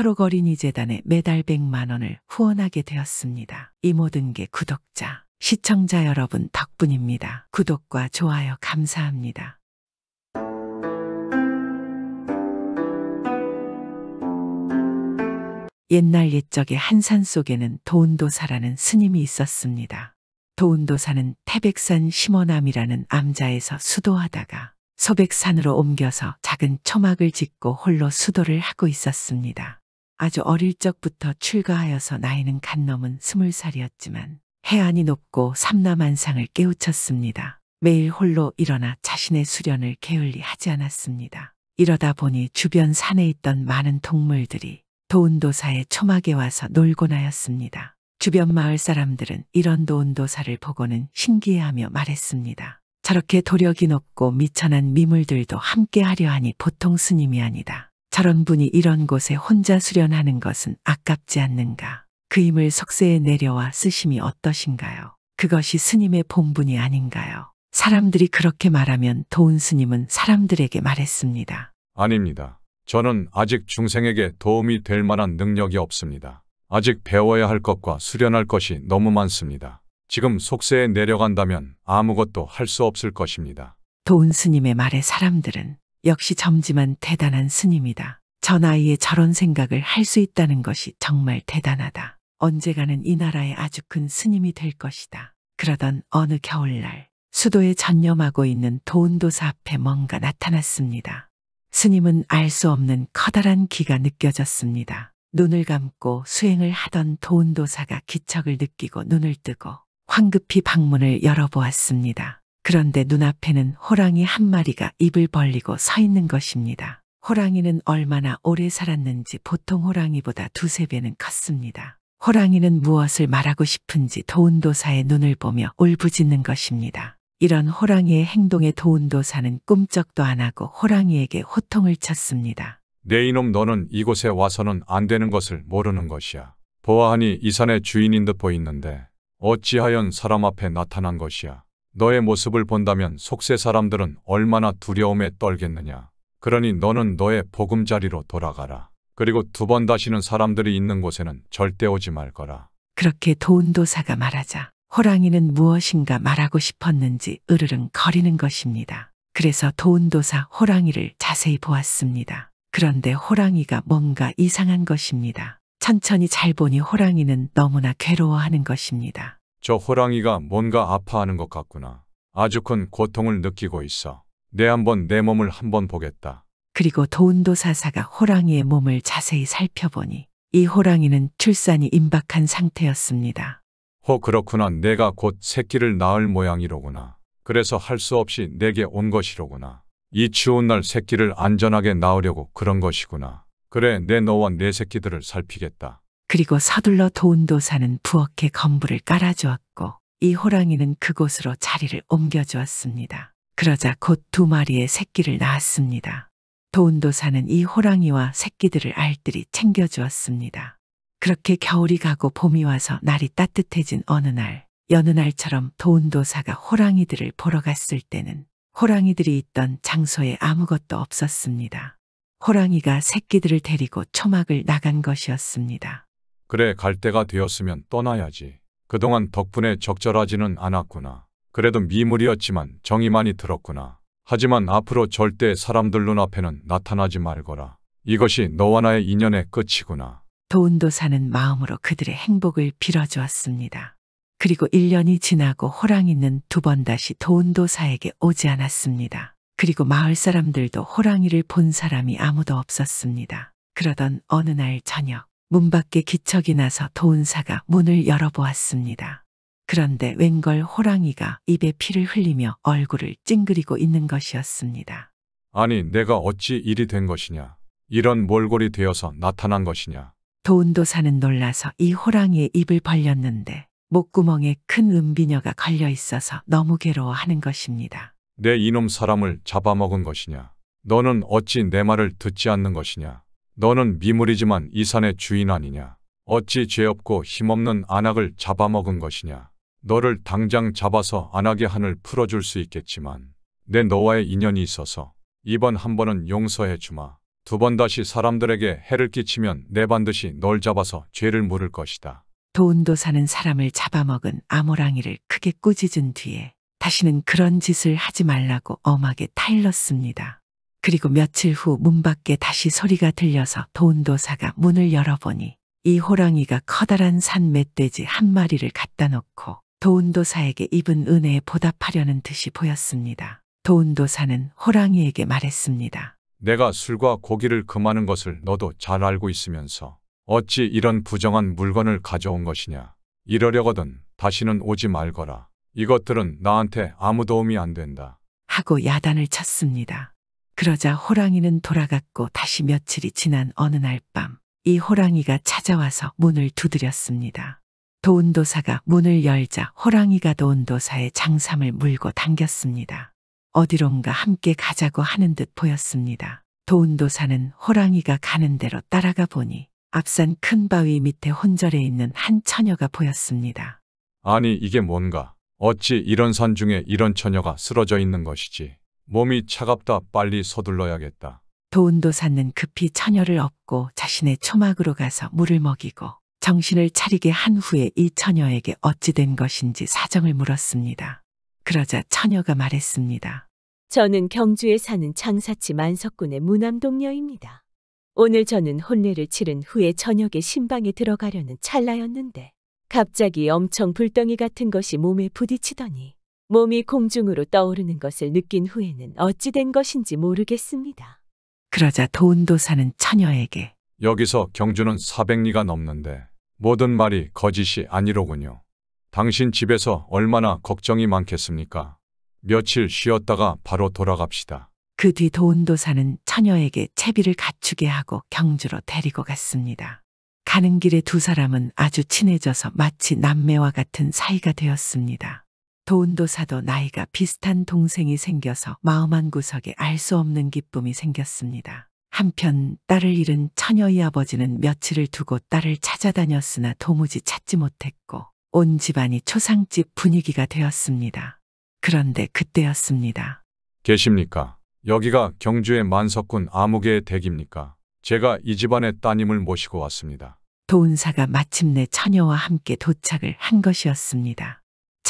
서로 거리니 재단에 매달 100만 원을 후원하게 되었습니다. 이 모든 게 구독자, 시청자 여러분 덕분입니다. 구독과 좋아요 감사합니다. 옛날 옛적의 한산 속에는 도운도사라는 스님이 있었습니다. 도운도사는 태백산 심원암이라는 암자에서 수도하다가 소백산으로 옮겨서 작은 초막을 짓고 홀로 수도를 하고 있었습니다. 아주 어릴 적부터 출가하여서 나이는 갓 넘은 스물 살이었지만 해안이 높고 삼남한상을 깨우쳤습니다. 매일 홀로 일어나 자신의 수련을 게을리 하지 않았습니다. 이러다 보니 주변 산에 있던 많은 동물들이 도운도사의 초막에 와서 놀곤 하였습니다. 주변 마을 사람들은 이런 도운도사를 보고는 신기해하며 말했습니다. 저렇게 도력이 높고 미천한 미물들도 함께 하려 하니 보통 스님이 아니다. 저런 분이 이런 곳에 혼자 수련하는 것은 아깝지 않는가. 그 힘을 석세에 내려와 쓰심이 어떠신가요? 그것이 스님의 본분이 아닌가요? 사람들이 그렇게 말하면 도운 스님은 사람들에게 말했습니다. 아닙니다. 저는 아직 중생에게 도움이 될 만한 능력이 없습니다. 아직 배워야 할 것과 수련할 것이 너무 많습니다. 지금 속세에 내려간다면 아무것도 할 수 없을 것입니다. 도운 스님의 말에 사람들은 역시 점지만 대단한 스님이다. 저 나이에 저런 생각을 할 수 있다는 것이 정말 대단하다. 언제가는 이 나라의 아주 큰 스님이 될 것이다. 그러던 어느 겨울날 수도에 전념하고 있는 도운도사 앞에 뭔가 나타났습니다. 스님은 알 수 없는 커다란 기가 느껴졌습니다. 눈을 감고 수행을 하던 도운도사가 기척을 느끼고 눈을 뜨고 황급히 방문을 열어보았습니다. 그런데 눈앞에는 호랑이 한 마리가 입을 벌리고 서 있는 것입니다. 호랑이는 얼마나 오래 살았는지 보통 호랑이보다 두세 배는 컸습니다. 호랑이는 무엇을 말하고 싶은지 도운도사의 눈을 보며 울부짖는 것입니다. 이런 호랑이의 행동에 도운도사는 꿈쩍도 안 하고 호랑이에게 호통을 쳤습니다. 내 네 이놈 너는 이곳에 와서는 안 되는 것을 모르는 것이야. 보아하니 이 산의 주인인 듯 보이는데 어찌하연 사람 앞에 나타난 것이야. 너의 모습을 본다면 속세 사람들은 얼마나 두려움에 떨겠느냐. 그러니 너는 너의 보금자리로 돌아가라. 그리고 두 번 다시는 사람들이 있는 곳에는 절대 오지 말거라. 그렇게 도운도사가 말하자 호랑이는 무엇인가 말하고 싶었는지 으르릉 거리는 것입니다. 그래서 도운도사 호랑이를 자세히 보았습니다. 그런데 호랑이가 뭔가 이상한 것입니다. 천천히 잘 보니 호랑이는 너무나 괴로워하는 것입니다. 저 호랑이가 뭔가 아파하는 것 같구나. 아주 큰 고통을 느끼고 있어. 내 한번 내 몸을 한번 보겠다. 그리고 도운도 사사가 호랑이의 몸을 자세히 살펴보니 이 호랑이는 출산이 임박한 상태였습니다. 허 그렇구나. 내가 곧 새끼를 낳을 모양이로구나. 그래서 할 수 없이 내게 온 것이로구나. 이 추운 날 새끼를 안전하게 낳으려고 그런 것이구나. 그래 내 너와 내 새끼들을 살피겠다. 그리고 서둘러 도운도 사는 부엌에 건물을 깔아주었고 이 호랑이는 그곳으로 자리를 옮겨주었습니다. 그러자 곧 두 마리의 새끼를 낳았습니다. 도운도 사는 이 호랑이와 새끼들을 알뜰히 챙겨주었습니다. 그렇게 겨울이 가고 봄이 와서 날이 따뜻해진 어느 날, 여느 날처럼 도운도사가 호랑이들을 보러 갔을 때는 호랑이들이 있던 장소에 아무것도 없었습니다. 호랑이가 새끼들을 데리고 초막을 나간 것이었습니다. 그래 갈 때가 되었으면 떠나야지. 그동안 덕분에 적절하지는 않았구나. 그래도 미물이었지만 정이 많이 들었구나. 하지만 앞으로 절대 사람들 눈앞에는 나타나지 말거라. 이것이 너와 나의 인연의 끝이구나. 도운도 사는 마음으로 그들의 행복을 빌어주었습니다. 그리고 1년이 지나고 호랑이는 두 번 다시 도운도사에게 오지 않았습니다. 그리고 마을 사람들도 호랑이를 본 사람이 아무도 없었습니다. 그러던 어느 날 저녁, 문 밖에 기척이 나서 도운사가 문을 열어보았습니다. 그런데 웬걸 호랑이가 입에 피를 흘리며 얼굴을 찡그리고 있는 것이었습니다. 아니 내가 어찌 일이 된 것이냐. 이런 몰골이 되어서 나타난 것이냐. 도운도사는 놀라서 이 호랑이의 입을 벌렸는데 목구멍에 큰 은비녀가 걸려 있어서 너무 괴로워하는 것입니다. 내 이놈 사람을 잡아먹은 것이냐. 너는 어찌 내 말을 듣지 않는 것이냐. 너는 미물이지만 이 산의 주인 아니냐? 어찌 죄 없고 힘없는 안악을 잡아먹은 것이냐? 너를 당장 잡아서 안악의 한을 풀어줄 수 있겠지만 내 너와의 인연이 있어서 이번 한 번은 용서해 주마. 두 번 다시 사람들에게 해를 끼치면 내 반드시 널 잡아서 죄를 물을 것이다. 도운도 사는 사람을 잡아먹은 아모랑이를 크게 꾸짖은 뒤에 다시는 그런 짓을 하지 말라고 엄하게 타일렀습니다. 그리고 며칠 후 문 밖에 다시 소리가 들려서 도운도사가 문을 열어보니 이 호랑이가 커다란 산 멧돼지 한 마리를 갖다 놓고 도운도사에게 입은 은혜에 보답하려는 듯이 보였습니다. 도운도사는 호랑이에게 말했습니다. 내가 술과 고기를 금하는 것을 너도 잘 알고 있으면서 어찌 이런 부정한 물건을 가져온 것이냐. 이러려거든 다시는 오지 말거라. 이것들은 나한테 아무 도움이 안 된다. 하고 야단을 쳤습니다. 그러자 호랑이는 돌아갔고 다시 며칠이 지난 어느 날 밤, 이 호랑이가 찾아와서 문을 두드렸습니다. 도운도사가 문을 열자 호랑이가 도운도사의 장삼을 물고 당겼습니다. 어디론가 함께 가자고 하는 듯 보였습니다. 도운도사는 호랑이가 가는 대로 따라가 보니 앞산 큰 바위 밑에 혼절해 있는 한 처녀가 보였습니다. 아니 이게 뭔가 어찌 이런 산 중에 이런 처녀가 쓰러져 있는 것이지. 몸이 차갑다 빨리 서둘러야겠다. 도운도 사는 급히 처녀를 업고 자신의 초막으로 가서 물을 먹이고 정신을 차리게 한 후에 이 처녀에게 어찌 된 것인지 사정을 물었습니다. 그러자 처녀가 말했습니다. 저는 경주에 사는 장사치 만석군의 무남동녀입니다. 오늘 저는 혼례를 치른 후에 저녁에 신방에 들어가려는 찰나였는데 갑자기 엄청 불덩이 같은 것이 몸에 부딪히더니 몸이 공중으로 떠오르는 것을 느낀 후에는 어찌 된 것인지 모르겠습니다. 그러자 도운도 사는 처녀에게 여기서 경주는 400리가 넘는데 모든 말이 거짓이 아니로군요. 당신 집에서 얼마나 걱정이 많겠습니까? 며칠 쉬었다가 바로 돌아갑시다. 그 뒤 도운도사는 처녀에게 채비를 갖추게 하고 경주로 데리고 갔습니다. 가는 길에 두 사람은 아주 친해져서 마치 남매와 같은 사이가 되었습니다. 도운도 사도 나이가 비슷한 동생이 생겨서 마음 한 구석에 알 수 없는 기쁨이 생겼습니다. 한편 딸을 잃은 처녀의 아버지는 며칠을 두고 딸을 찾아다녔으나 도무지 찾지 못했고 온 집안이 초상집 분위기가 되었습니다. 그런데 그때였습니다. 계십니까? 여기가 경주의 만석군 아무개의 댁입니까? 제가 이 집안의 따님을 모시고 왔습니다. 도운사가 마침내 처녀와 함께 도착을 한 것이었습니다.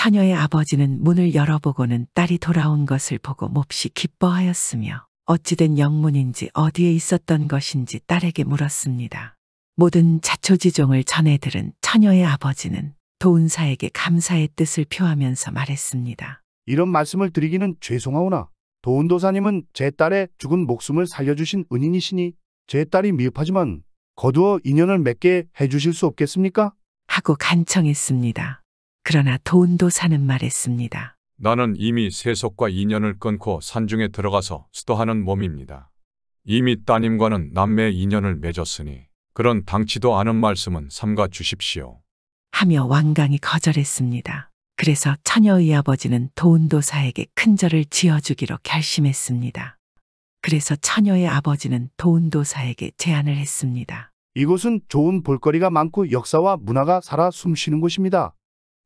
처녀의 아버지는 문을 열어보고는 딸이 돌아온 것을 보고 몹시 기뻐하였으며 어찌된 영문인지 어디에 있었던 것인지 딸에게 물었습니다. 모든 자초지종을 전해 들은 처녀의 아버지는 도운사에게 감사의 뜻을 표하면서 말했습니다. 이런 말씀을 드리기는 죄송하오나 도운도사님은 제 딸의 죽은 목숨을 살려주신 은인이시니 제 딸이 미흡하지만 거두어 인연을 맺게 해주실 수 없겠습니까? 하고 간청했습니다. 그러나 돈도 사는 말했습니다. 나는 이미 세속과 인연을 끊고 산중에 들어가서 수도하는 몸입니다. 이미 따님과는 남매의 인연을 맺었으니 그런 당치도 않은 말씀은 삼가 주십시오. 하며 왕강이 거절했습니다. 그래서 처녀의 아버지는 도운도사에게 큰 절을 지어주기로 결심했습니다. 그래서 처녀의 아버지는 도운도사에게 제안을 했습니다. 이곳은 좋은 볼거리가 많고 역사와 문화가 살아 숨쉬는 곳입니다.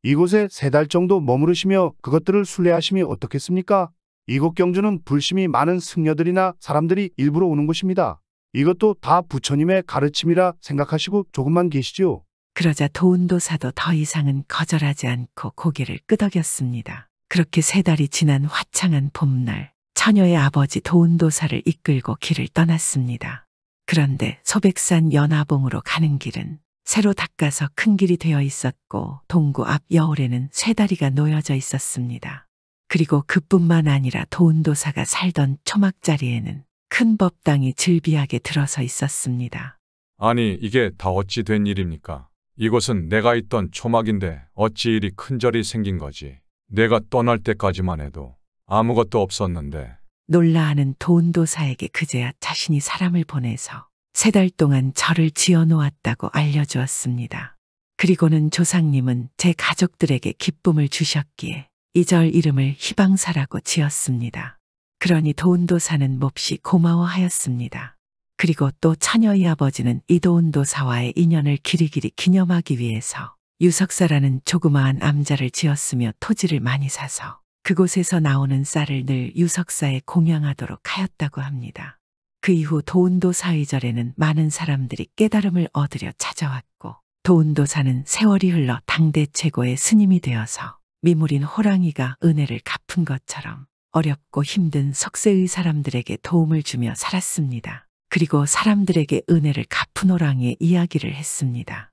이곳에 세 달 정도 머무르시며 그것들을 순례하심이 어떻겠습니까? 이곳 경주는 불심이 많은 승려들이나 사람들이 일부러 오는 곳입니다. 이것도 다 부처님의 가르침이라 생각하시고 조금만 계시지요. 그러자 도운도 사도 더 이상은 거절하지 않고 고개를 끄덕였습니다. 그렇게 세 달이 지난 화창한 봄날 처녀의 아버지 도운도사를 이끌고 길을 떠났습니다. 그런데 소백산 연화봉으로 가는 길은 새로 닦아서 큰 길이 되어 있었고 동구 앞 여울에는 쇠다리가 놓여져 있었습니다. 그리고 그뿐만 아니라 도운도사가 살던 초막자리에는 큰 법당이 즐비하게 들어서 있었습니다. 아니 이게 다 어찌 된 일입니까? 이곳은 내가 있던 초막인데 어찌 이리 큰 절이 생긴 거지. 내가 떠날 때까지만 해도 아무것도 없었는데 놀라하는 도운도사에게 그제야 자신이 사람을 보내서 세달 동안 저를 지어 놓았다고 알려주었습니다. 그리고는 조상님은 제 가족들에게 기쁨을 주셨기에 이 절 이름을 희방사라고 지었습니다. 그러니 도운도사는 몹시 고마워하였습니다. 그리고 또 처녀의 아버지는 이도운도사와의 인연을 길이길이 기념하기 위해서 유석사라는 조그마한 암자를 지었으며 토지를 많이 사서 그곳에서 나오는 쌀을 늘 유석사에 공양하도록 하였다고 합니다. 그 이후 도운도 사이절에는 많은 사람들이 깨달음을 얻으려 찾아왔고 도운도사는 세월이 흘러 당대 최고의 스님이 되어서 미물인 호랑이가 은혜를 갚은 것처럼 어렵고 힘든 석세의 사람들에게 도움을 주며 살았습니다. 그리고 사람들에게 은혜를 갚은 호랑이의 이야기를 했습니다.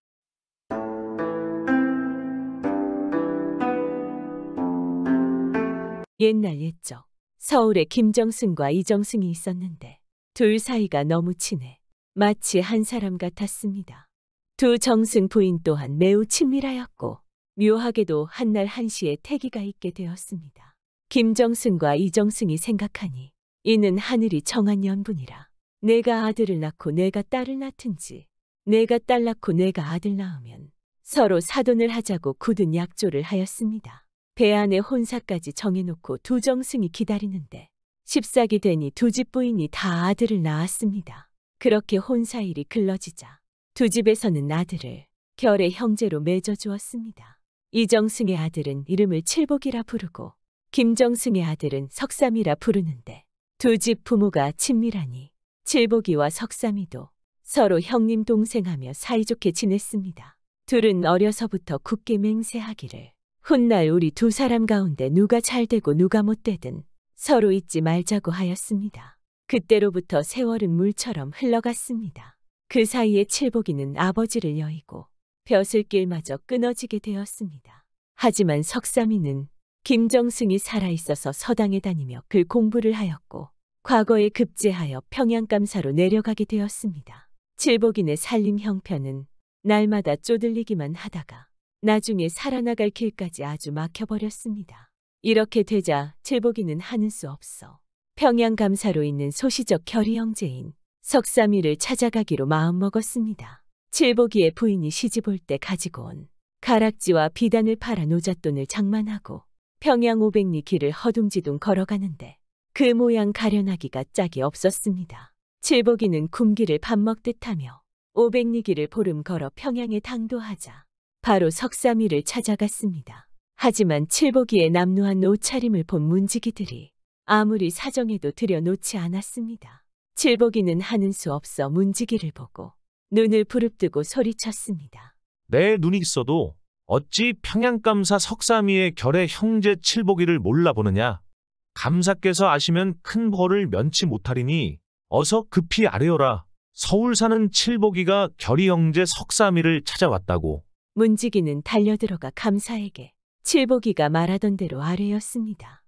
옛날 옛적 서울에 김정승과 이정승이 있었는데 둘 사이가 너무 친해 마치 한 사람 같았습니다. 두 정승 부인 또한 매우 친밀하였고 묘하게도 한날 한시에 태기가 있게 되었습니다. 김정승과 이정승이 생각하니 이는 하늘이 정한 연분이라 내가 아들을 낳고 내가 딸을 낳든지 내가 딸 낳고 내가 아들 낳으면 서로 사돈을 하자고 굳은 약조를 하였습니다. 배 안에 혼사까지 정해놓고 두 정승이 기다리는데 14기 되니 두 집 부인이 다 아들을 낳았습니다. 그렇게 혼사일이 글러지자 두 집에서는 아들을 결의 형제로 맺어주었습니다. 이정승의 아들은 이름을 칠복이라 부르고 김정승의 아들은 석삼이라 부르는데 두 집 부모가 친밀하니 칠복이와 석삼이도 서로 형님 동생하며 사이좋게 지냈습니다. 둘은 어려서부터 굳게 맹세하기를 훗날 우리 두 사람 가운데 누가 잘되고 누가 못되든 서로 잊지 말자고 하였습니다. 그때로부터 세월은 물처럼 흘러갔습니다. 그 사이에 칠복이는 아버지를 여의고 벼슬길마저 끊어지게 되었습니다. 하지만 석삼이는 김정승이 살아있어서 서당에 다니며 글 공부를 하였고 과거에 급제하여 평양감사로 내려가게 되었습니다. 칠복인의 살림 형편은 날마다 쪼들리기만 하다가 나중에 살아나갈 길까지 아주 막혀버렸습니다. 이렇게 되자 칠복이는 하는 수 없어 평양 감사로 있는 소시적 결의 형제인 석삼이를 찾아가기로 마음먹었습니다. 칠복이의 부인이 시집 올때 가지고 온 가락지와 비단을 팔아 노잣돈을 장만하고 평양 5 0 0리 길을 허둥지둥 걸어가는데 그 모양 가련하기가 짝이 없었습니다. 칠복이는 굶기를 밥 먹듯 하며 5 0 0리 길을 보름 걸어 평양에 당도하자 바로 석삼이를 찾아갔습니다. 하지만 칠보기에 남루한 옷차림을 본 문지기들이 아무리 사정해도 들여놓지 않았습니다. 칠보기는 하는 수 없어 문지기를 보고 눈을 부릅뜨고 소리쳤습니다. 내 눈이 있어도 어찌 평양감사 석사미의 결의 형제 칠보기를 몰라보느냐. 감사께서 아시면 큰 벌을 면치 못하리니 어서 급히 아뢰어라. 서울 사는 칠보기가 결의 형제 석사미를 찾아왔다고. 문지기는 달려들어가 감사에게 칠보기가 말하던 대로 아래였습니다.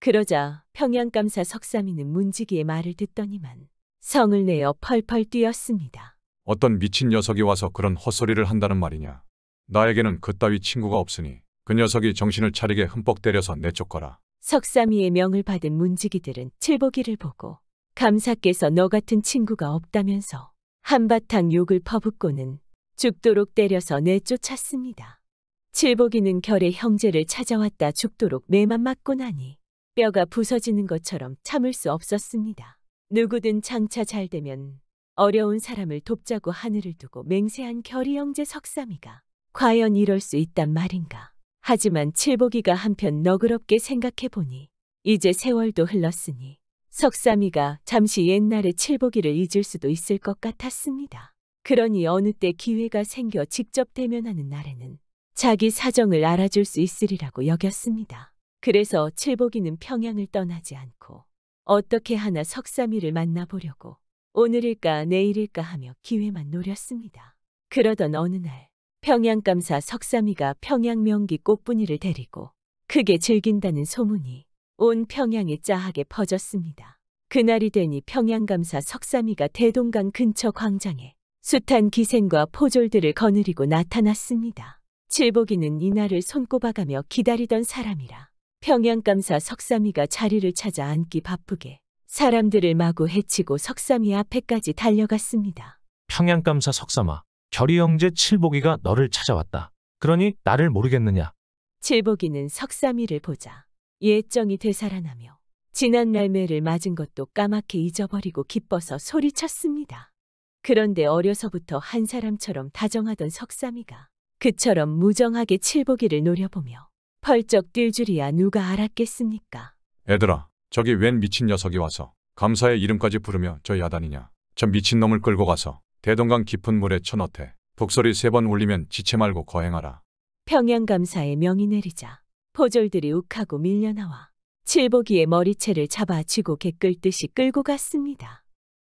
그러자 평양감사 석삼이는 문지기의 말을 듣더니만 성을 내어 펄펄 뛰었습니다. 어떤 미친 녀석이 와서 그런 헛소리를 한다는 말이냐. 나에게는 그따위 친구가 없으니 그 녀석이 정신을 차리게 흠뻑 때려서 내쫓거라. 석삼이의 명을 받은 문지기들은 칠보기를 보고 감사께서 너 같은 친구가 없다면서 한바탕 욕을 퍼붓고는 죽도록 때려서 내쫓았습니다. 칠복이는 결의 형제를 찾아왔다 죽도록 매만 맞고 나니 뼈가 부서지는 것처럼 참을 수 없었습니다. 누구든 장차 잘 되면 어려운 사람을 돕자고 하늘을 두고 맹세한 결의 형제 석삼이가 과연 이럴 수 있단 말인가. 하지만 칠복이가 한편 너그럽게 생각해보니 이제 세월도 흘렀으니 석삼이가 잠시 옛날의 칠복이를 잊을 수도 있을 것 같았습니다. 그러니 어느 때 기회가 생겨 직접 대면하는 날에는 자기 사정을 알아줄 수 있으리라고 여겼습니다. 그래서 칠복이는 평양을 떠나지 않고 어떻게 하나 석삼이를 만나보려고 오늘일까 내일일까 하며 기회만 노렸습니다. 그러던 어느 날 평양감사 석삼이가 평양명기 꽃분이를 데리고 크게 즐긴다는 소문이 온 평양에 짜하게 퍼졌습니다. 그날이 되니 평양감사 석삼이가 대동강 근처 광장에 숱한 기생과 포졸들을 거느리고 나타났습니다. 칠복이는 이날을 손꼽아가며 기다리던 사람이라 평양감사 석삼이가 자리를 찾아 앉기 바쁘게 사람들을 마구 해치고 석삼이 앞에까지 달려갔습니다. 평양감사 석삼아, 결의 형제 칠복이가 너를 찾아왔다. 그러니 나를 모르겠느냐? 칠복이는 석삼이를 보자 예정이 되살아나며 지난 날매를 맞은 것도 까맣게 잊어버리고 기뻐서 소리쳤습니다. 그런데 어려서부터 한 사람처럼 다정하던 석삼이가 그처럼 무정하게 칠보기를 노려보며 펄쩍 뛸 줄이야 누가 알았겠습니까? 애들아, 저기 웬 미친 녀석이 와서 감사의 이름까지 부르며 저 야단이냐. 저 미친놈을 끌고 가서 대동강 깊은 물에 쳐넣되 북소리 세 번 울리면 지체 말고 거행하라. 평양감사의 명이 내리자 포졸들이 욱하고 밀려나와 칠보기의 머리채를 잡아 쥐고 개끌듯이 끌고 갔습니다.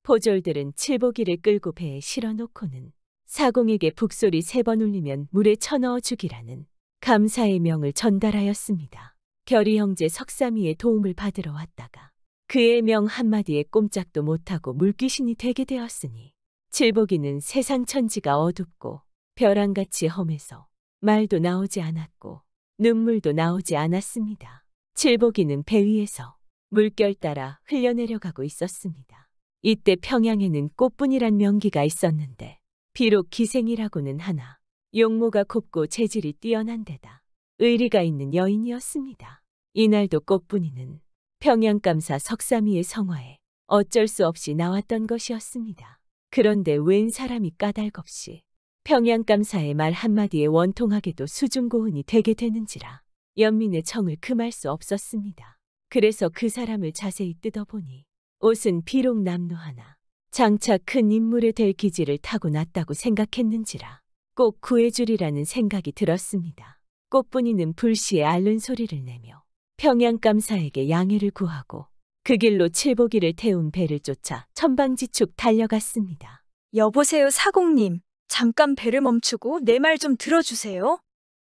포졸들은 칠보기를 끌고 배에 실어놓고는 사공에게 북소리 세 번 울리면 물에 쳐넣어 죽이라는 감사의 명을 전달하였습니다. 결의 형제 석삼이의 도움을 받으러 왔다가 그의 명 한마디에 꼼짝도 못하고 물귀신이 되게 되었으니 칠복이는 세상 천지가 어둡고 벼랑같이 험해서 말도 나오지 않았고 눈물도 나오지 않았습니다. 칠복이는 배 위에서 물결 따라 흘려내려가고 있었습니다. 이때 평양에는 꽃뿐이란 명기가 있었는데 비록 기생이라고는 하나 용모가 곱고 재질이 뛰어난 데다 의리가 있는 여인이었습니다. 이날도 꽃분이는 평양감사 석삼이의 성화에 어쩔 수 없이 나왔던 것이었습니다. 그런데 웬 사람이 까닭없이 평양감사의 말 한마디에 원통하게도 수중고은이 되게 되는지라 연민의 청을 금할 수 없었습니다. 그래서 그 사람을 자세히 뜯어보니 옷은 비록 남노하나 장차 큰 인물이 될 기질을 타고났다고 생각했는지라 꼭 구해주리라는 생각이 들었습니다. 꽃분이는 불시에 앓는 소리를 내며 평양감사에게 양해를 구하고 그 길로 칠보기를 태운 배를 쫓아 천방지축 달려갔습니다. 여보세요 사공님. 잠깐 배를 멈추고 내 말 좀 들어주세요.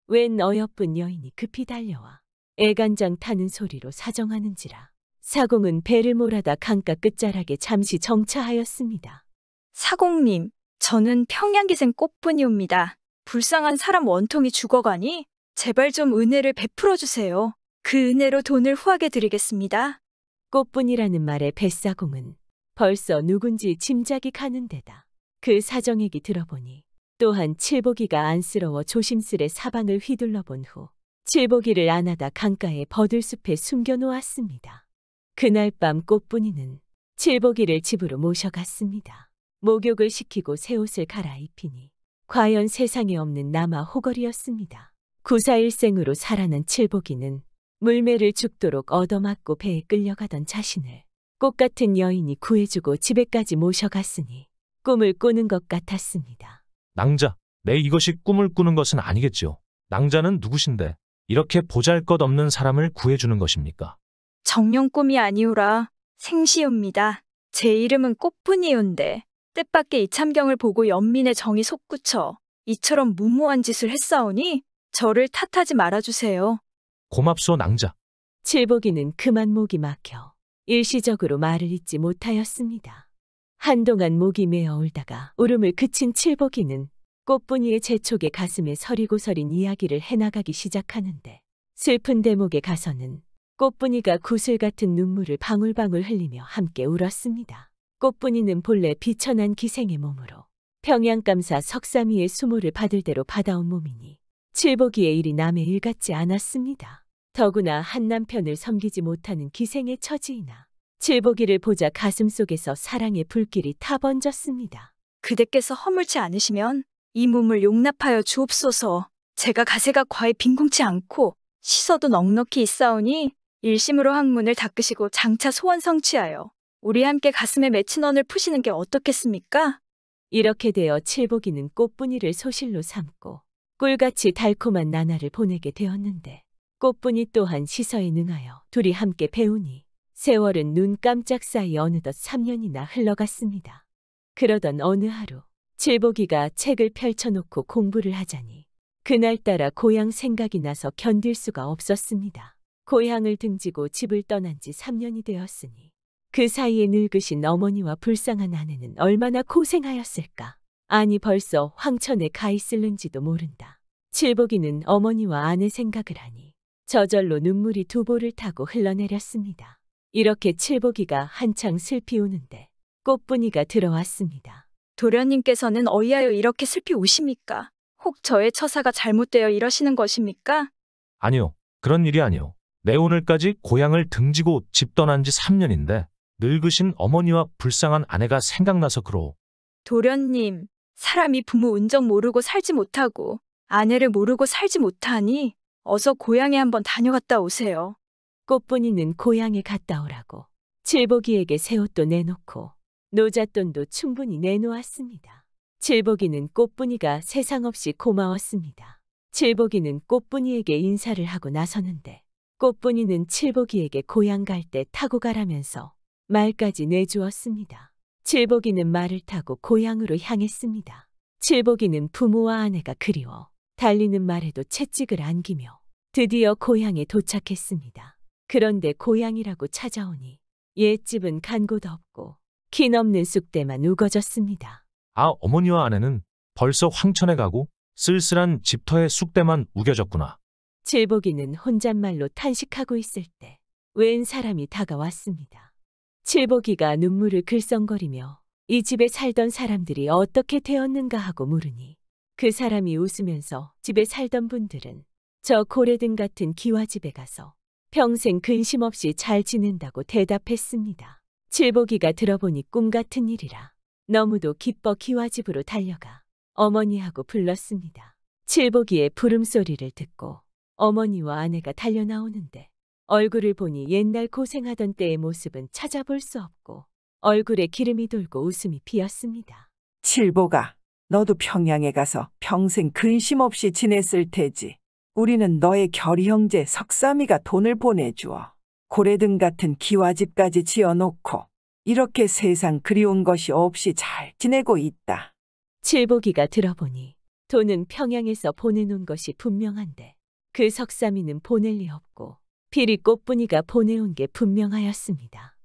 웬 어여쁜 여인이 급히 달려와 애간장 타는 소리로 사정하는지라 사공은 배를 몰아다 강가 끝자락에 잠시 정차하였습니다. 사공님, 저는 평양기생 꽃분이옵니다. 불쌍한 사람 원통이 죽어가니 제발 좀 은혜를 베풀어 주세요. 그 은혜로 돈을 후하게 드리겠습니다. 꽃분이라는 말에 뱃사공은 벌써 누군지 짐작이 가는 데다. 그 사정 얘기 들어보니 또한 칠보기가 안쓰러워 조심스레 사방을 휘둘러본 후 칠보기를 안하다 강가에 버들숲에 숨겨놓았습니다. 그날 밤 꽃분이는 칠복이를 집으로 모셔갔습니다. 목욕을 시키고 새 옷을 갈아입히니 과연 세상에 없는 남아 호걸이었습니다. 구사일생으로 살아난 칠복이는 물매를 죽도록 얻어맞고 배에 끌려가던 자신을 꽃 같은 여인이 구해주고 집에까지 모셔갔으니 꿈을 꾸는 것 같았습니다. 낭자, 내 이것이 꿈을 꾸는 것은 아니겠지요. 낭자는 누구신데 이렇게 보잘것없는 사람을 구해주는 것입니까? 정령꿈이 아니오라 생시옵니다. 제 이름은 꽃분이온데 뜻밖의 이참경을 보고 연민의 정이 솟구쳐 이처럼 무모한 짓을 했사오니 저를 탓하지 말아주세요. 고맙소 낭자. 칠복이는 그만 목이 막혀 일시적으로 말을 잇지 못하였습니다. 한동안 목이 메어 울다가 울음을 그친 칠복이는 꽃분이의 재촉에 가슴에 서리고 서린 이야기를 해나가기 시작하는데 슬픈 대목에 가서는 꽃분이가 구슬 같은 눈물을 방울방울 흘리며 함께 울었습니다. 꽃분이는 본래 비천한 기생의 몸으로 평양감사 석삼이의 수모를 받을 대로 받아온 몸이니 칠보기의 일이 남의 일 같지 않았습니다. 더구나 한 남편을 섬기지 못하는 기생의 처지이나 칠보기를 보자 가슴 속에서 사랑의 불길이 타번졌습니다. 그대께서 허물지 않으시면 이 몸을 용납하여 주옵소서 제가 가세가 과에 빈궁치 않고 시서도 넉넉히 있사오니 일심으로 학문을 닦으시고 장차 소원 성취하여 우리 함께 가슴에 맺힌 언을 푸시는 게 어떻겠습니까? 이렇게 되어 칠복이는 꽃분이를 소실로 삼고 꿀같이 달콤한 나날을 보내게 되었는데 꽃분이 또한 시서에 능하여 둘이 함께 배우니 세월은 눈 깜짝 사이 어느덧 3년이나 흘러갔습니다. 그러던 어느 하루 칠복이가 책을 펼쳐놓고 공부를 하자니 그날따라 고향 생각이 나서 견딜 수가 없었습니다. 고향을 등지고 집을 떠난 지 3년이 되었으니 그 사이에 늙으신 어머니와 불쌍한 아내는 얼마나 고생하였을까. 아니 벌써 황천에 가 있을는지도 모른다. 칠복이는 어머니와 아내 생각을 하니 저절로 눈물이 두보를 타고 흘러내렸습니다. 이렇게 칠복이가 한창 슬피 우는데 꽃분이가 들어왔습니다. 도련님께서는 어이하여 이렇게 슬피 우십니까? 혹 저의 처사가 잘못되어 이러시는 것입니까? 아니요. 그런 일이 아니요. 내 오늘까지 고향을 등지고 집 떠난 지 3년인데 늙으신 어머니와 불쌍한 아내가 생각나서 그러오. 도련님, 사람이 부모 운정 모르고 살지 못하고 아내를 모르고 살지 못하니 어서 고향에 한번 다녀갔다 오세요. 꽃분이는 고향에 갔다 오라고 칠복이에게 새옷도 내놓고 노잣돈도 충분히 내놓았습니다. 칠복이는 꽃분이가 세상 없이 고마웠습니다. 칠복이는 꽃분이에게 인사를 하고 나서는데 꽃분이는 칠복이에게 고향 갈 때 타고 가라면서 말까지 내주었습니다. 칠복이는 말을 타고 고향으로 향했습니다. 칠복이는 부모와 아내가 그리워 달리는 말에도 채찍을 안기며 드디어 고향에 도착했습니다. 그런데 고향이라고 찾아오니 옛집은 간 곳 없고 키없는 쑥대만 우거졌습니다. 아 어머니와 아내는 벌써 황천에 가고 쓸쓸한 집터의 쑥대만 우겨졌구나. 칠복이는 혼잣말로 탄식하고 있을 때 웬 사람이 다가왔습니다. 칠복이가 눈물을 글썽거리며 이 집에 살던 사람들이 어떻게 되었는가 하고 물으니 그 사람이 웃으면서 집에 살던 분들은 저 고래등 같은 기와집에 가서 평생 근심 없이 잘 지낸다고 대답했습니다. 칠복이가 들어보니 꿈 같은 일이라 너무도 기뻐 기와집으로 달려가 어머니하고 불렀습니다. 칠복이의 부름소리를 듣고 어머니와 아내가 달려나오는데 얼굴을 보니 옛날 고생하던 때의 모습은 찾아볼 수 없고 얼굴에 기름이 돌고 웃음이 피었습니다 칠보가 너도 평양에 가서 평생 근심 없이 지냈을 테지. 우리는 너의 결이 형제 석삼이가 돈을 보내주어 고래등 같은 기와집까지 지어놓고 이렇게 세상 그리운 것이 없이 잘 지내고 있다. 칠보기가 들어보니 돈은 평양에서 보내놓은 것이 분명한데 그석사미는 보낼 리 없고 피리 꽃분이가 보내온 게 분명하였습니다.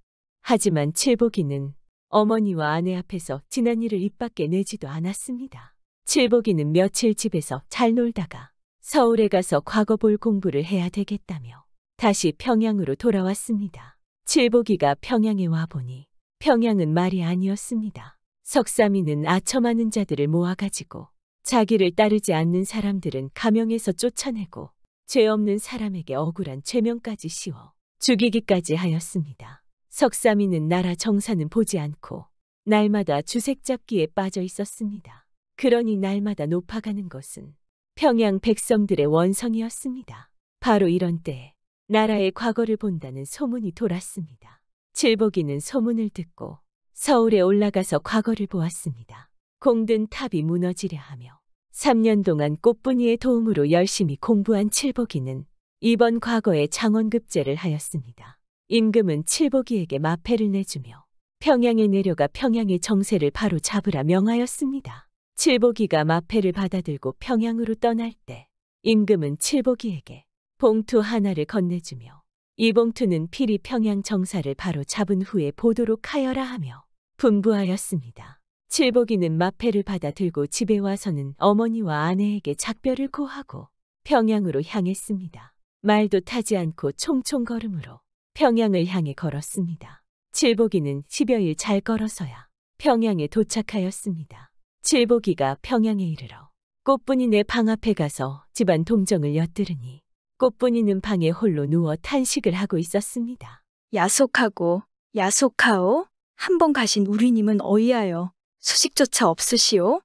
하지만 칠복이는 어머니와 아내 앞에서 지난 일을 입 밖에 내지도 않았습니다. 칠복이는 며칠 집에서 잘 놀다가 서울에 가서 과거 볼 공부를 해야 되겠다며 다시 평양으로 돌아왔습니다. 칠복이가 평양에 와보니 평양은 말이 아니었습니다. 석사미는 아첨하는 자들을 모아가지고 자기를 따르지 않는 사람들은 가명에서 쫓아내고 죄 없는 사람에게 억울한 죄명까지 씌워 죽이기까지 하였습니다. 석삼이는 나라 정사는 보지 않고 날마다 주색 잡기에 빠져 있었습니다. 그러니 날마다 높아가는 것은 평양 백성들의 원성이었습니다. 바로 이런 때에 나라의 과거를 본다는 소문이 돌았습니다. 칠복이는 소문을 듣고 서울에 올라가서 과거를 보았습니다. 공든 탑이 무너지려 하며 3년 동안 꽃분이의 도움으로 열심히 공부한 칠복이는 이번 과거에 장원급제를 하였습니다. 임금은 칠복이에게 마패를 내주며 평양에 내려가 평양의 정세를 바로 잡으라 명하였습니다. 칠복이가 마패를 받아들고 평양으로 떠날 때 임금은 칠복이에게 봉투 하나를 건네주며 이 봉투는 필히 평양 정사를 바로 잡은 후에 보도록 하여라 하며 분부하였습니다. 칠복이는 마패를 받아 들고 집에 와서는 어머니와 아내에게 작별을 고하고 평양으로 향했습니다. 말도 타지 않고 총총 걸음으로 평양을 향해 걸었습니다. 칠복이는 10여일 잘 걸어서야 평양에 도착하였습니다. 칠복이가 평양에 이르러 꽃분이네 방 앞에 가서 집안 동정을 엿들으니 꽃분이는 방에 홀로 누워 탄식을 하고 있었습니다. 야속하고 야속하오 한번 가신 우리님은 어이하여 소식조차 없으시오?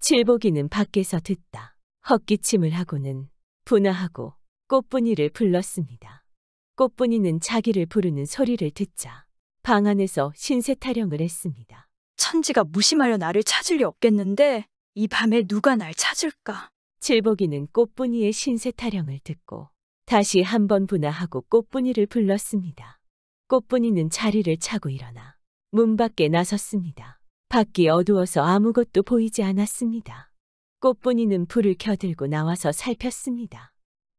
칠복이는 밖에서 듣다. 헛기침을 하고는 분화하고 꽃분이를 불렀습니다. 꽃분이는 자기를 부르는 소리를 듣자 방 안에서 신세 타령을 했습니다. 천지가 무심하려 나를 찾을 리 없겠는데 이 밤에 누가 날 찾을까? 칠복이는 꽃분이의 신세 타령을 듣고 다시 한 번 분화하고 꽃분이를 불렀습니다. 꽃분이는 자리를 차고 일어나 문 밖에 나섰습니다. 밖이 어두워서 아무것도 보이지 않았습니다. 꽃분이는 불을 켜들고 나와서 살폈습니다.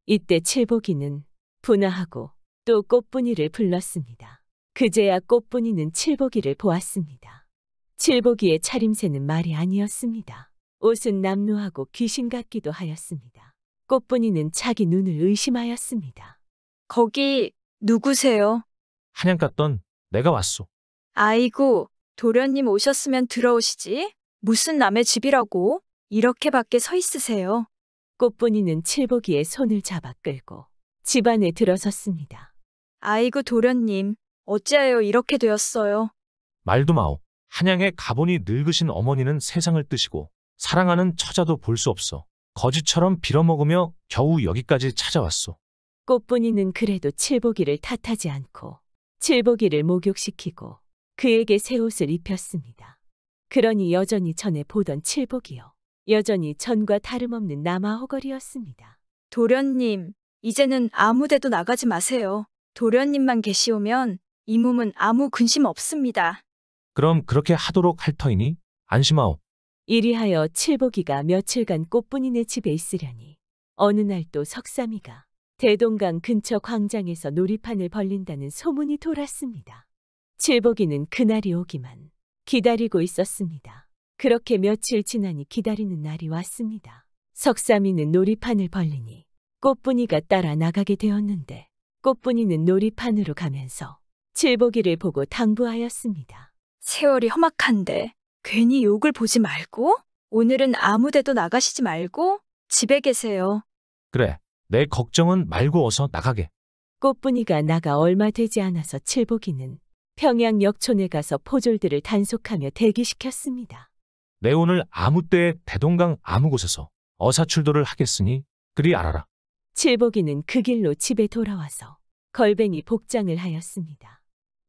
이때 칠복이는 분화하고 또 꽃분이를 불렀습니다. 그제야 꽃분이는 칠복이를 보았습니다. 칠복이의 차림새는 말이 아니었습니다. 옷은 남루하고 귀신 같기도 하였습니다. 꽃분이는 자기 눈을 의심하였습니다. 거기 누구세요? 한양 갔던 내가 왔소. 아이고, 도련님 오셨으면 들어오시지. 무슨 남의 집이라고 이렇게 밖에 서 있으세요. 꽃분이는 칠복이의 손을 잡아 끌고 집 안에 들어섰습니다. 아이고 도련님, 어찌하여 이렇게 되었어요. 말도 마오. 한양에 가보니 늙으신 어머니는 세상을 뜨시고 사랑하는 처자도 볼 수 없어. 거지처럼 빌어먹으며 겨우 여기까지 찾아왔소. 꽃분이는 그래도 칠복이를 탓하지 않고 칠복이를 목욕시키고 그에게 새 옷을 입혔습니다. 그러니 여전히 전에 보던 칠복이요. 여전히 전과 다름없는 남아 허거리였습니다 도련님, 이제는 아무데도 나가지 마세요. 도련님만 계시오면 이 몸은 아무 근심 없습니다. 그럼 그렇게 하도록 할 터이니 안심하오. 이리하여 칠복이가 며칠간 꽃분이네 집에 있으려니 어느 날 또 석삼이가 대동강 근처 광장에서 놀이판을 벌린다는 소문이 돌았습니다. 칠복이는 그날이 오기만 기다리고 있었습니다. 그렇게 며칠 지나니 기다리는 날이 왔습니다. 석삼이는 놀이판을 벌리니 꽃분이가 따라 나가게 되었는데 꽃분이는 놀이판으로 가면서 칠복이를 보고 당부하였습니다. 세월이 험악한데 괜히 욕을 보지 말고 오늘은 아무데도 나가시지 말고 집에 계세요. 그래, 내 걱정은 말고 어서 나가게. 꽃분이가 나가 얼마 되지 않아서 칠복이는 평양 역촌에 가서 포졸들을 단속하며 대기시켰습니다. 내 오늘 아무 때에 대동강 아무 곳에서 어사출도를 하겠으니 그리 알아라. 칠복이는 그 길로 집에 돌아와서 걸뱅이 복장을 하였습니다.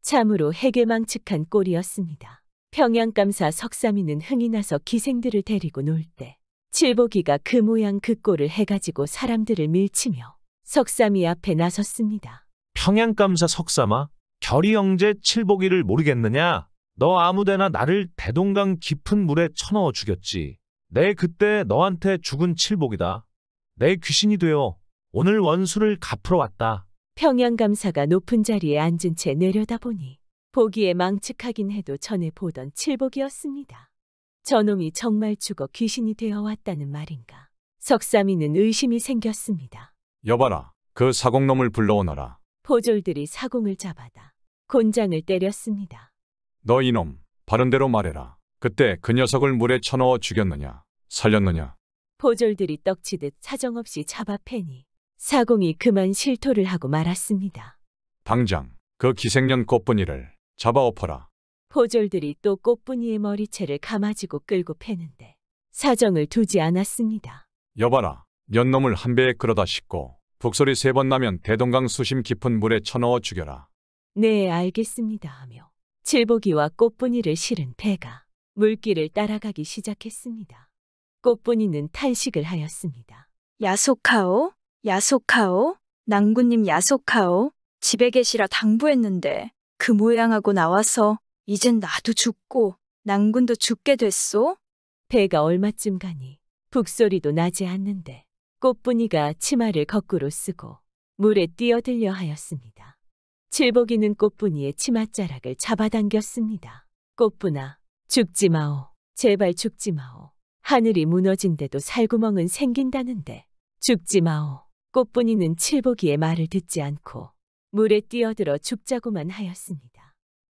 참으로 해괴망측한 꼴이었습니다. 평양감사 석삼이는 흥이 나서 기생들을 데리고 놀 때 칠복이가 그 모양 그 꼴을 해가지고 사람들을 밀치며 석삼이 앞에 나섰습니다. 평양감사 석삼아, 결이 형제 칠복이를 모르겠느냐? 너 아무데나 나를 대동강 깊은 물에 쳐넣어 죽였지. 내 그때 너한테 죽은 칠복이다. 내 귀신이 되어 오늘 원수를 갚으러 왔다. 평양감사가 높은 자리에 앉은 채 내려다보니 보기에 망측하긴 해도 전에 보던 칠복이었습니다. 저놈이 정말 죽어 귀신이 되어 왔다는 말인가. 석삼이는 의심이 생겼습니다. 여봐라, 그 사공놈을 불러오너라. 포졸들이 사공을 잡아다 곤장을 때렸습니다. 너 이놈, 바른대로 말해라. 그때 그 녀석을 물에 쳐넣어 죽였느냐, 살렸느냐. 포졸들이 떡치듯 사정없이 잡아 패니 사공이 그만 실토를 하고 말았습니다. 당장 그 기생년 꽃분이를 잡아엎어라. 포졸들이 또 꽃분이의 머리채를 감아지고 끌고 패는데 사정을 두지 않았습니다. 여봐라, 년놈을 한 배에 끌어다 싣고 북소리 세 번 나면 대동강 수심 깊은 물에 쳐넣어 죽여라. 네, 알겠습니다 하며 칠보기와 꽃분이를 실은 배가 물길을 따라가기 시작했습니다. 꽃분이는 탄식을 하였습니다. 야속하오, 야속하오, 낭군님 야속하오. 집에 계시라 당부했는데 그 모양하고 나와서 이젠 나도 죽고 낭군도 죽게 됐소. 배가 얼마쯤 가니 북소리도 나지 않는데 꽃분이가 치마를 거꾸로 쓰고 물에 뛰어들려 하였습니다. 칠복이는 꽃분이의 치맛자락을 잡아당겼습니다. 꽃분아, 죽지 마오. 제발 죽지 마오. 하늘이 무너진데도 살구멍은 생긴다는데 죽지 마오. 꽃분이는 칠복이의 말을 듣지 않고 물에 뛰어들어 죽자고만 하였습니다.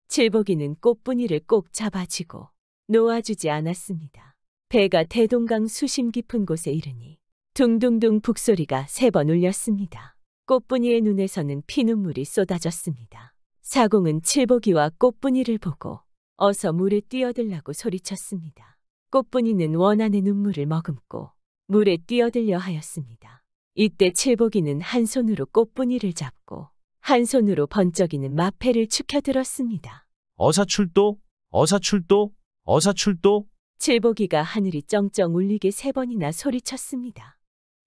칠복이는 꽃분이를 꼭 잡아쥐고 놓아주지 않았습니다. 배가 대동강 수심 깊은 곳에 이르니 둥둥둥 북소리가 세 번 울렸습니다. 꽃분이의 눈에서는 피눈물이 쏟아졌습니다. 사공은 칠보기와 꽃분이를 보고 어서 물에 뛰어들라고 소리쳤습니다. 꽃분이는 원한의 눈물을 머금고 물에 뛰어들려 하였습니다. 이때 칠보기는 한 손으로 꽃분이를 잡고 한 손으로 번쩍이는 마패를 축혀들었습니다. 어사 출도! 어사 출도! 어사 출도! 칠보기가 하늘이 쩡쩡 울리게 세 번이나 소리쳤습니다.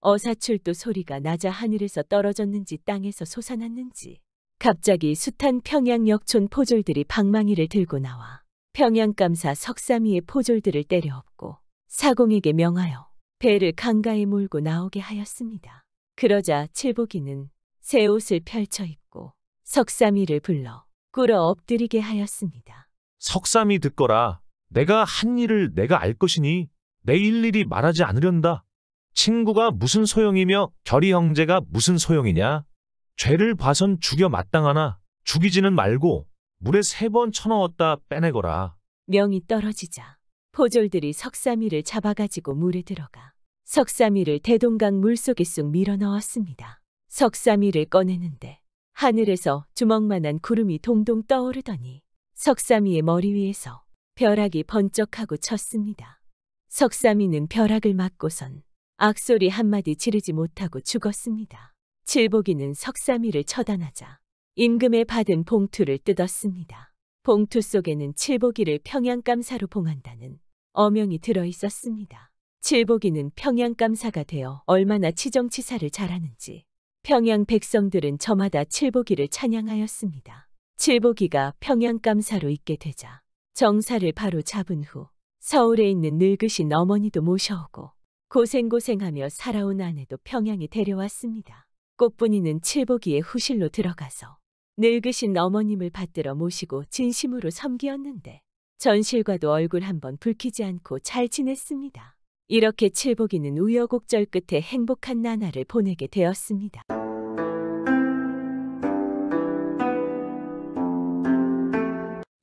어사출도 소리가 낮아 하늘에서 떨어졌는지 땅에서 솟아났는지 갑자기 숱한 평양역촌 포졸들이 방망이를 들고 나와 평양감사 석삼이의 포졸들을 때려엎고 사공에게 명하여 배를 강가에 몰고 나오게 하였습니다. 그러자 칠복이는 새 옷을 펼쳐 입고 석삼이를 불러 꿇어 엎드리게 하였습니다. 석삼이 듣거라. 내가 한 일을 내가 알 것이니 내 일일이 말하지 않으련다. 친구가 무슨 소용이며 결의 형제가 무슨 소용이냐? 죄를 봐선 죽여 마땅하나 죽이지는 말고 물에 세 번 쳐넣었다 빼내거라. 명이 떨어지자 포졸들이 석삼이를 잡아가지고 물에 들어가 석삼이를 대동강 물속에 쑥 밀어넣었습니다. 석삼이를 꺼내는데 하늘에서 주먹만한 구름이 동동 떠오르더니 석삼이의 머리 위에서 벼락이 번쩍하고 쳤습니다. 석삼이는 벼락을 맞고선 악소리 한마디 지르지 못하고 죽었습니다. 칠복이는 석삼이를 처단하자 임금에 받은 봉투를 뜯었습니다. 봉투 속에는 칠복이를 평양감사로 봉한다는 어명이 들어 있었습니다. 칠복이는 평양감사가 되어 얼마나 치정치사를 잘하는지 평양 백성들은 저마다 칠복이를 찬양하였습니다. 칠복이가 평양감사로 있게 되자 정사를 바로 잡은 후 서울에 있는 늙으신 어머니도 모셔오고 고생고생하며 살아온 아내도 평양에 데려왔습니다. 꽃분이는 칠보기에 후실로 들어가서 늙으신 어머님을 받들어 모시고 진심으로 섬기었는데 전실과도 얼굴 한번 붉히지 않고 잘 지냈습니다. 이렇게 칠복이는 우여곡절 끝에 행복한 나날을 보내게 되었습니다.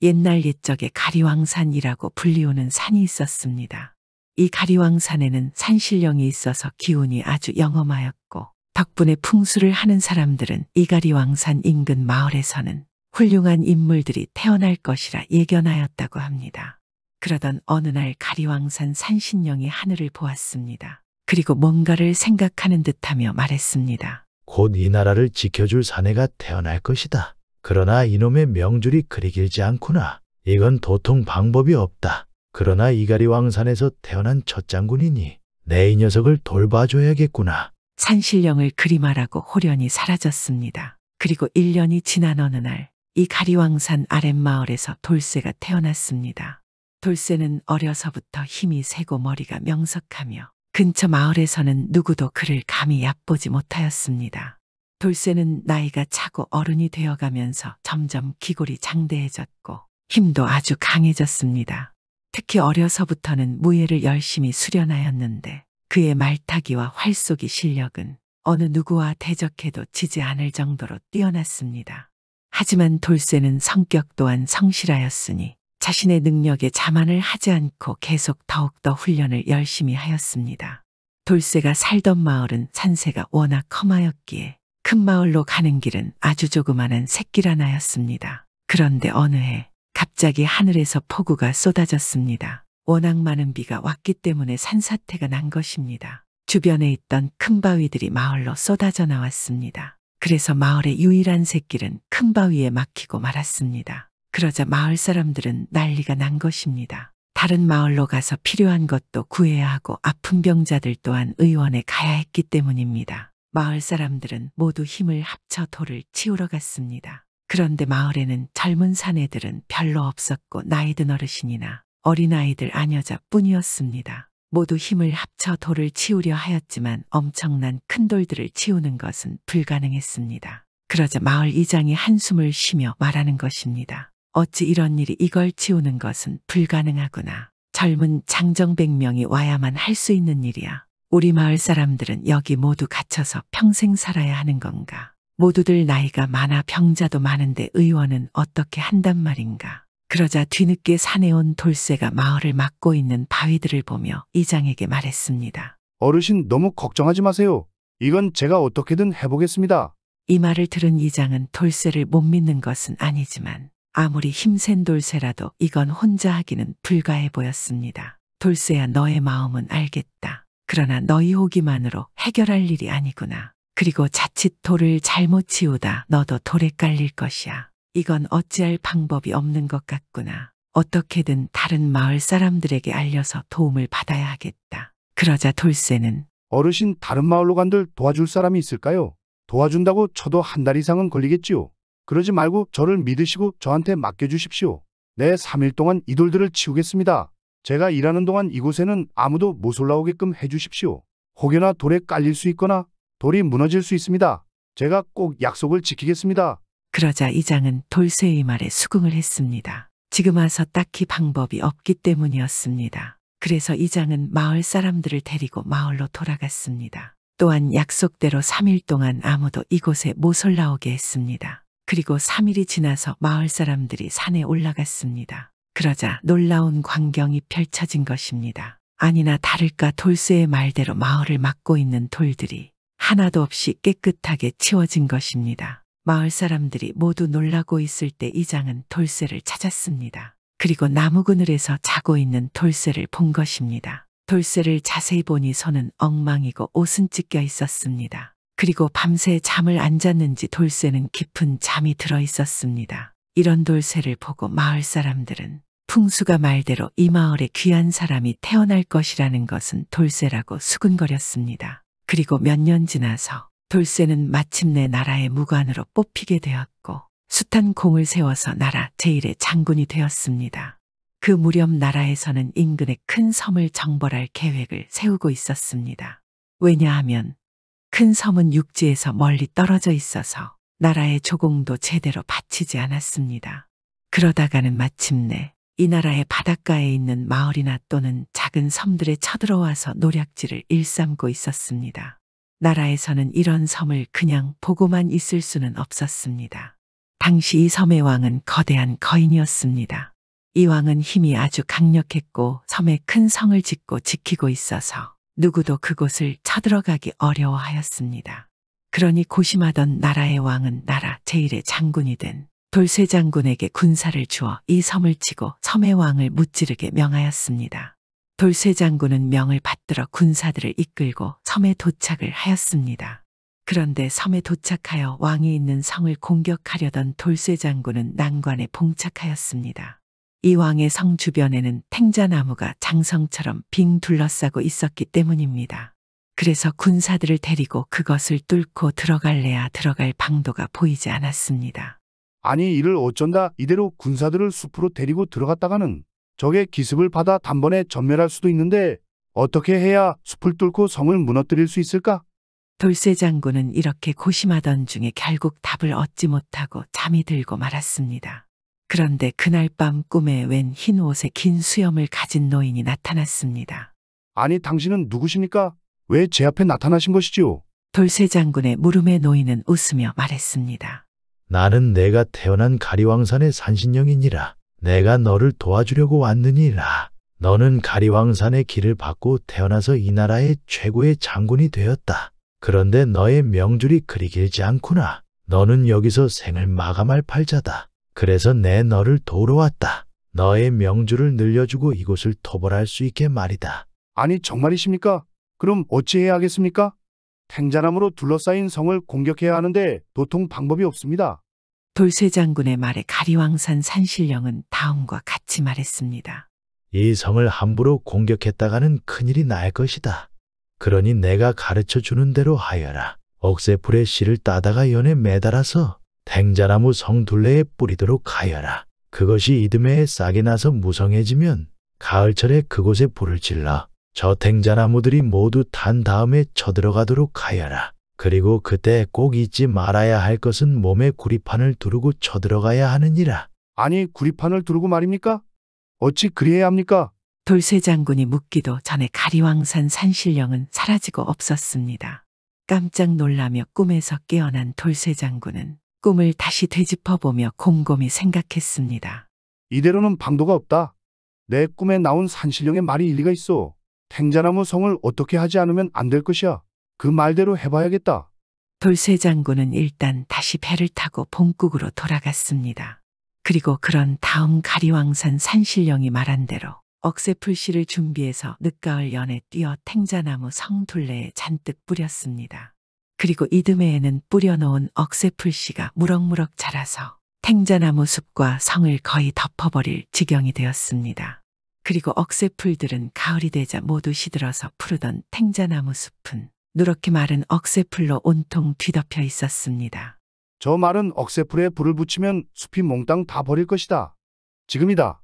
옛날 옛적에 가리왕산이라고 불리우는 산이 있었습니다. 이 가리왕산에는 산신령이 있어서 기운이 아주 영험하였고 덕분에 풍수를 하는 사람들은 이가리왕산 인근 마을에서는 훌륭한 인물들이 태어날 것이라 예견하였다고 합니다. 그러던 어느 날 가리왕산 산신령이 하늘을 보았습니다. 그리고 뭔가를 생각하는 듯하며 말했습니다. 곧 이 나라를 지켜줄 사내가 태어날 것이다. 그러나 이놈의 명줄이 그리 길지 않구나. 이건 도통 방법이 없다. 그러나 이가리 왕산에서 태어난 첫 장군이니 내 이 녀석을 돌봐줘야겠구나. 산신령을 그림하라고 호련히 사라졌습니다. 그리고 1년이 지난 어느 날 이가리왕산 아랫마을에서 돌쇠가 태어났습니다. 돌쇠는 어려서부터 힘이 세고 머리가 명석하며 근처 마을에서는 누구도 그를 감히 얕보지 못하였습니다. 돌쇠는 나이가 차고 어른이 되어가면서 점점 기골이 장대해졌고 힘도 아주 강해졌습니다. 특히 어려서부터는 무예를 열심히 수련하였는데 그의 말타기와 활쏘기 실력은 어느 누구와 대적해도 지지 않을 정도로 뛰어났습니다. 하지만 돌쇠는 성격 또한 성실하였으니 자신의 능력에 자만을 하지 않고 계속 더욱더 훈련을 열심히 하였습니다. 돌쇠가 살던 마을은 산세가 워낙 험하였기에 큰 마을로 가는 길은 아주 조그마한 새끼라나였습니다 그런데 어느 해 갑자기 하늘에서 폭우가 쏟아졌습니다. 워낙 많은 비가 왔기 때문에 산사태가 난 것입니다. 주변에 있던 큰 바위들이 마을로 쏟아져 나왔습니다. 그래서 마을의 유일한 새길은 큰 바위에 막히고 말았습니다. 그러자 마을 사람들은 난리가 난 것입니다. 다른 마을로 가서 필요한 것도 구해야 하고 아픈 병자들 또한 의원에 가야 했기 때문입니다. 마을 사람들은 모두 힘을 합쳐 돌을 치우러 갔습니다. 그런데 마을에는 젊은 사내들은 별로 없었고 나이든 어르신이나 어린아이들 아녀자뿐이었습니다. 모두 힘을 합쳐 돌을 치우려 하였지만 엄청난 큰 돌들을 치우는 것은 불가능했습니다. 그러자 마을 이장이 한숨을 쉬며 말하는 것입니다. 어찌 이런 일이 이걸 치우는 것은 불가능하구나. 젊은 장정백명이 와야만 할 수 있는 일이야. 우리 마을 사람들은 여기 모두 갇혀서 평생 살아야 하는 건가. 모두들 나이가 많아 병자도 많은데 의원은 어떻게 한단 말인가. 그러자 뒤늦게 산에 온 돌쇠가 마을을 막고 있는 바위들을 보며 이장에게 말했습니다. 어르신 너무 걱정하지 마세요. 이건 제가 어떻게든 해보겠습니다. 이 말을 들은 이장은 돌쇠를 못 믿는 것은 아니지만 아무리 힘센 돌쇠라도 이건 혼자 하기는 불가해 보였습니다. 돌쇠야 너의 마음은 알겠다. 그러나 너희 호기만으로 해결할 일이 아니구나. 그리고 자칫 돌을 잘못 치우다 너도 돌에 깔릴 것이야. 이건 어찌할 방법이 없는 것 같구나. 어떻게든 다른 마을 사람들에게 알려서 도움을 받아야 하겠다. 그러자 돌쇠는 어르신 다른 마을로 간들 도와줄 사람이 있을까요? 도와준다고 쳐도 한 달 이상은 걸리겠지요. 그러지 말고 저를 믿으시고 저한테 맡겨주십시오. 내 3일 동안 이 돌들을 치우겠습니다. 제가 일하는 동안 이곳에는 아무도 못 올라오게끔 해주십시오. 혹여나 돌에 깔릴 수 있거나 돌이 무너질 수 있습니다. 제가 꼭 약속을 지키겠습니다. 그러자 이장은 돌쇠의 말에 수긍을 했습니다. 지금 와서 딱히 방법이 없기 때문이었습니다. 그래서 이장은 마을 사람들을 데리고 마을로 돌아갔습니다. 또한 약속대로 3일 동안 아무도 이곳에 못 올라오게 했습니다. 그리고 3일이 지나서 마을 사람들이 산에 올라갔습니다. 그러자 놀라운 광경이 펼쳐진 것입니다. 아니나 다를까 돌쇠의 말대로 마을을 막고 있는 돌들이 하나도 없이 깨끗하게 치워진 것입니다. 마을 사람들이 모두 놀라고 있을 때 이장은 돌쇠를 찾았습니다. 그리고 나무 그늘에서 자고 있는 돌쇠를 본 것입니다. 돌쇠를 자세히 보니 손은 엉망이고 옷은 찢겨 있었습니다. 그리고 밤새 잠을 안 잤는지 돌쇠는 깊은 잠이 들어 있었습니다. 이런 돌쇠를 보고 마을 사람들은 풍수가 말대로 이 마을에 귀한 사람이 태어날 것이라는 것은 돌쇠라고 수근거렸습니다. 그리고 몇 년 지나서 돌쇠는 마침내 나라의 무관으로 뽑히게 되었고 숱한 공을 세워서 나라 제일의 장군이 되었습니다. 그 무렵 나라에서는 인근의 큰 섬을 정벌할 계획을 세우고 있었습니다. 왜냐하면 큰 섬은 육지에서 멀리 떨어져 있어서 나라의 조공도 제대로 바치지 않았습니다. 그러다가는 마침내 이 나라의 바닷가에 있는 마을이나 또는 작은 섬들에 쳐들어와서 노략질을 일삼고 있었습니다. 나라에서는 이런 섬을 그냥 보고만 있을 수는 없었습니다. 당시 이 섬의 왕은 거대한 거인이었습니다. 이 왕은 힘이 아주 강력했고 섬에 큰 성을 짓고 지키고 있어서 누구도 그곳을 쳐들어가기 어려워하였습니다. 그러니 고심하던 나라의 왕은 나라 제일의 장군이 된 돌쇠 장군에게 군사를 주어 이 섬을 치고 섬의 왕을 무찌르게 명하였습니다. 돌쇠 장군은 명을 받들어 군사들을 이끌고 섬에 도착을 하였습니다. 그런데 섬에 도착하여 왕이 있는 성을 공격하려던 돌쇠 장군은 난관에 봉착하였습니다. 이 왕의 성 주변에는 탱자나무가 장성처럼 빙 둘러싸고 있었기 때문입니다. 그래서 군사들을 데리고 그것을 뚫고 들어갈래야 들어갈 방도가 보이지 않았습니다. 아니 이를 어쩐다 이대로 군사들을 숲으로 데리고 들어갔다가는 적의 기습을 받아 단번에 전멸할 수도 있는데 어떻게 해야 숲을 뚫고 성을 무너뜨릴 수 있을까? 돌쇠 장군은 이렇게 고심하던 중에 결국 답을 얻지 못하고 잠이 들고 말았습니다. 그런데 그날 밤 꿈에 웬 흰 옷에 긴 수염을 가진 노인이 나타났습니다. 아니 당신은 누구십니까? 왜 제 앞에 나타나신 것이지요? 돌쇠 장군의 물음에 노인은 웃으며 말했습니다. 나는 내가 태어난 가리왕산의 산신령이니라. 내가 너를 도와주려고 왔느니라. 너는 가리왕산의 길을 받고 태어나서 이 나라의 최고의 장군이 되었다. 그런데 너의 명줄이 그리 길지 않구나. 너는 여기서 생을 마감할 팔자다. 그래서 내 너를 도우러 왔다. 너의 명주를 늘려주고 이곳을 토벌할 수 있게 말이다. 아니 정말이십니까? 그럼 어찌해야 하겠습니까? 탱자나무로 둘러싸인 성을 공격해야 하는데 도통 방법이 없습니다. 돌쇠 장군의 말에 가리왕산 산신령은 다음과 같이 말했습니다. 이 성을 함부로 공격했다가는 큰일이 날 것이다. 그러니 내가 가르쳐 주는 대로 하여라. 억새풀의 씨를 따다가 연에 매달아서 탱자나무 성 둘레에 뿌리도록 하여라. 그것이 이듬해에 싹이 나서 무성해지면 가을철에 그곳에 불을 질러 저탱자 나무들이 모두 단 다음에 쳐들어가도록 하여라. 그리고 그때 꼭 잊지 말아야 할 것은 몸에 구리판을 두르고 쳐들어가야 하느니라. 아니 구리판을 두르고 말입니까? 어찌 그리해야 합니까? 돌쇠 장군이 묻기도 전에 가리왕산 산신령은 사라지고 없었습니다. 깜짝 놀라며 꿈에서 깨어난 돌쇠 장군은 꿈을 다시 되짚어보며 곰곰이 생각했습니다. 이대로는 방도가 없다. 내 꿈에 나온 산신령의 말이 일리가 있어. 탱자나무 성을 어떻게 하지 않으면 안 될 것이야. 그 말대로 해봐야겠다. 돌쇠 장군은 일단 다시 배를 타고 본국으로 돌아갔습니다. 그리고 그런 다음 가리왕산 산신령이 말한 대로 억새풀씨를 준비해서 늦가을 연에 뛰어 탱자나무 성 둘레에 잔뜩 뿌렸습니다. 그리고 이듬해에는 뿌려놓은 억새풀씨가 무럭무럭 자라서 탱자나무 숲과 성을 거의 덮어버릴 지경이 되었습니다. 그리고 억새풀들은 가을이 되자 모두 시들어서 푸르던 탱자나무 숲은 누렇게 마른 억새풀로 온통 뒤덮여 있었습니다. 저 말은 억새풀에 불을 붙이면 숲이 몽땅 다 버릴 것이다. 지금이다.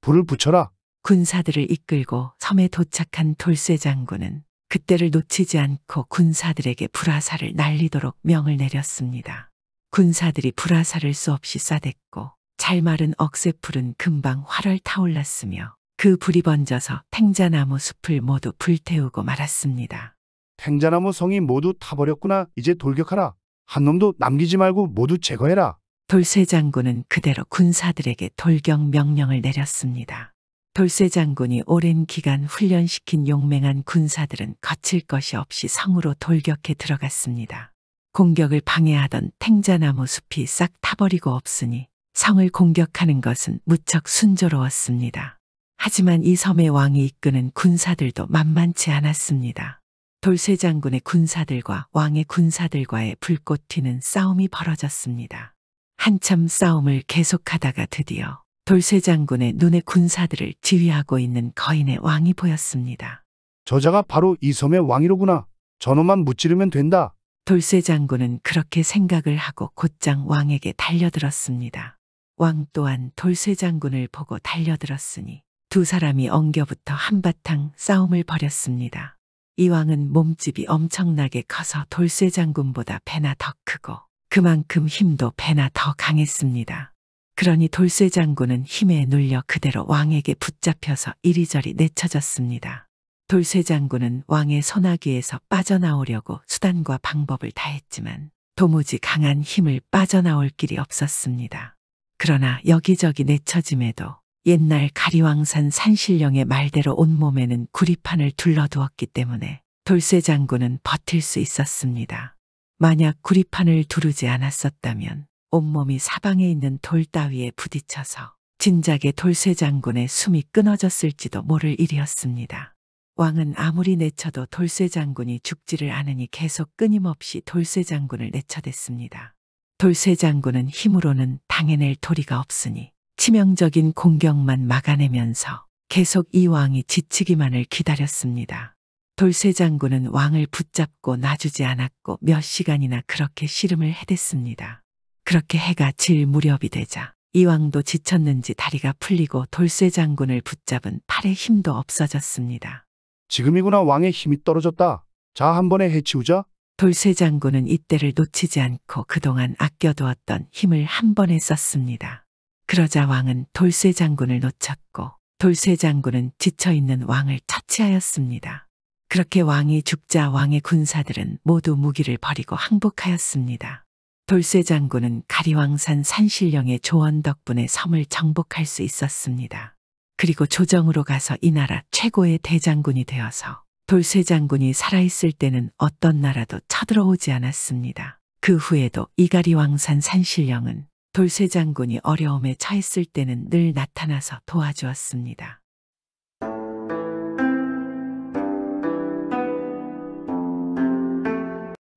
불을 붙여라. 군사들을 이끌고 섬에 도착한 돌쇠 장군은 그때를 놓치지 않고 군사들에게 불화살을 날리도록 명을 내렸습니다. 군사들이 불화살을 수없이 쏴댔고 잘 마른 억새풀은 금방 활활 타올랐으며 그 불이 번져서 탱자나무 숲을 모두 불태우고 말았습니다. 탱자나무 성이 모두 타버렸구나. 이제 돌격하라. 한 놈도 남기지 말고 모두 제거해라. 돌쇠 장군은 그대로 군사들에게 돌격 명령을 내렸습니다. 돌쇠 장군이 오랜 기간 훈련시킨 용맹한 군사들은 거칠 것이 없이 성으로 돌격해 들어갔습니다. 공격을 방해하던 탱자나무 숲이 싹 타버리고 없으니 성을 공격하는 것은 무척 순조로웠습니다. 하지만 이 섬의 왕이 이끄는 군사들도 만만치 않았습니다. 돌쇠 장군의 군사들과 왕의 군사들과의 불꽃 튀는 싸움이 벌어졌습니다. 한참 싸움을 계속하다가 드디어 돌쇠 장군의 눈에 군사들을 지휘하고 있는 거인의 왕이 보였습니다. 저자가 바로 이 섬의 왕이로구나. 저놈만 무찌르면 된다. 돌쇠 장군은 그렇게 생각을 하고 곧장 왕에게 달려들었습니다. 왕 또한 돌쇠 장군을 보고 달려들었으니 두 사람이 엉겨붙어 한바탕 싸움을 벌였습니다. 이왕은 몸집이 엄청나게 커서 돌쇠 장군보다 배나 더 크고 그만큼 힘도 배나 더 강했습니다. 그러니 돌쇠 장군은 힘에 눌려 그대로 왕에게 붙잡혀서 이리저리 내쳐졌습니다. 돌쇠 장군은 왕의 소나귀에서 빠져나오려고 수단과 방법을 다했지만 도무지 강한 힘을 빠져나올 길이 없었습니다. 그러나 여기저기 내쳐짐에도 옛날 가리왕산 산신령의 말대로 온몸에는 구리판을 둘러두었기 때문에 돌쇠 장군은 버틸 수 있었습니다. 만약 구리판을 두르지 않았었다면 온몸이 사방에 있는 돌 따위에 부딪혀서 진작에 돌쇠 장군의 숨이 끊어졌을지도 모를 일이었습니다. 왕은 아무리 내쳐도 돌쇠 장군이 죽지를 않으니 계속 끊임없이 돌쇠 장군을 내쳐댔습니다. 돌쇠 장군은 힘으로는 당해낼 도리가 없으니 치명적인 공격만 막아내면서 계속 이 왕이 지치기만을 기다렸습니다. 돌쇠 장군은 왕을 붙잡고 놔주지 않았고 몇 시간이나 그렇게 씨름을 해댔습니다. 그렇게 해가 질 무렵이 되자 이 왕도 지쳤는지 다리가 풀리고 돌쇠 장군을 붙잡은 팔의 힘도 없어졌습니다. 지금이구나 왕의 힘이 떨어졌다. 자, 한 번에 해치우자. 돌쇠 장군은 이때를 놓치지 않고 그동안 아껴두었던 힘을 한 번에 썼습니다. 그러자 왕은 돌쇠 장군을 놓쳤고 돌쇠 장군은 지쳐있는 왕을 처치하였습니다. 그렇게 왕이 죽자 왕의 군사들은 모두 무기를 버리고 항복하였습니다. 돌쇠 장군은 가리왕산 산신령의 조언 덕분에 섬을 정복할 수 있었습니다. 그리고 조정으로 가서 이 나라 최고의 대장군이 되어서 돌쇠 장군이 살아있을 때는 어떤 나라도 쳐들어오지 않았습니다. 그 후에도 이가리왕산 산신령은 돌쇠 장군이 어려움에 처했을 때는 늘 나타나서 도와주었습니다.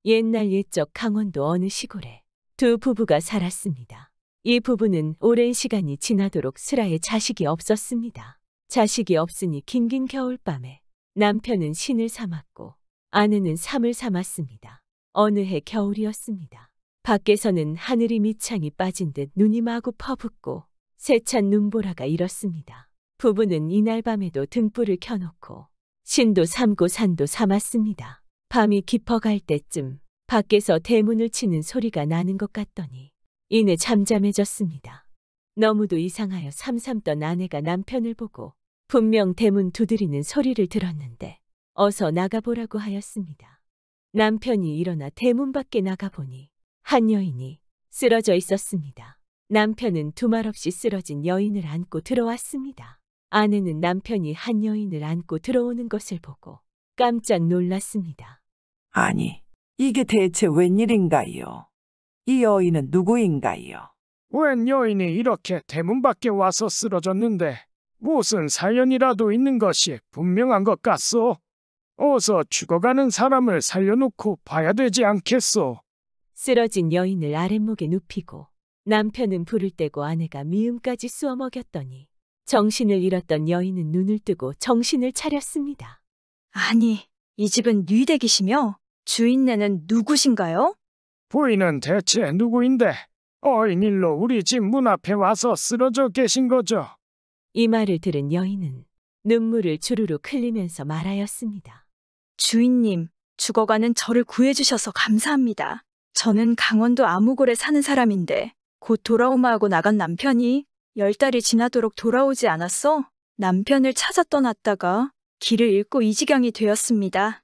옛날 옛적 강원도 어느 시골에 두 부부가 살았습니다. 이 부부는 오랜 시간이 지나도록 슬아의 자식이 없었습니다. 자식이 없으니 긴긴 겨울밤에 남편은 신을 삼았고 아내는 삼을 삼았습니다. 어느 해 겨울이었습니다. 밖에서는 하늘이 밑창이 빠진 듯 눈이 마구 퍼붓고 세찬 눈보라가 일었습니다. 부부는 이날 밤에도 등불을 켜놓고 신도 삼고 산도 삼았습니다. 밤이 깊어갈 때쯤 밖에서 대문을 치는 소리가 나는 것 같더니 이내 잠잠해졌습니다. 너무도 이상하여 삼삼던 아내가 남편을 보고 분명 대문 두드리는 소리를 들었는데 어서 나가보라고 하였습니다. 남편이 일어나 대문 밖에 나가보니 한 여인이 쓰러져 있었습니다. 남편은 두말없이 쓰러진 여인을 안고 들어왔습니다. 아내는 남편이 한 여인을 안고 들어오는 것을 보고 깜짝 놀랐습니다. 아니, 이게 대체 웬일인가요? 이 여인은 누구인가요? 웬 여인이 이렇게 대문 밖에 와서 쓰러졌는데 무슨 사연이라도 있는 것이 분명한 것 같소. 어서 죽어가는 사람을 살려놓고 봐야 되지 않겠소. 쓰러진 여인을 아랫목에 눕히고 남편은 불을 떼고 아내가 미음까지 쑤어 먹였더니 정신을 잃었던 여인은 눈을 뜨고 정신을 차렸습니다. 아니, 이 집은 뉘댁이시며 주인네는 누구신가요? 부인은 대체 누구인데 어인일로 우리 집 문 앞에 와서 쓰러져 계신 거죠? 이 말을 들은 여인은 눈물을 주르륵 흘리면서 말하였습니다. 주인님, 죽어가는 저를 구해주셔서 감사합니다. 저는 강원도 아무골에 사는 사람인데 곧 돌아오마 하고 나간 남편이 열 달이 지나도록 돌아오지 않았어 남편을 찾아 떠났다가 길을 잃고 이 지경이 되었습니다.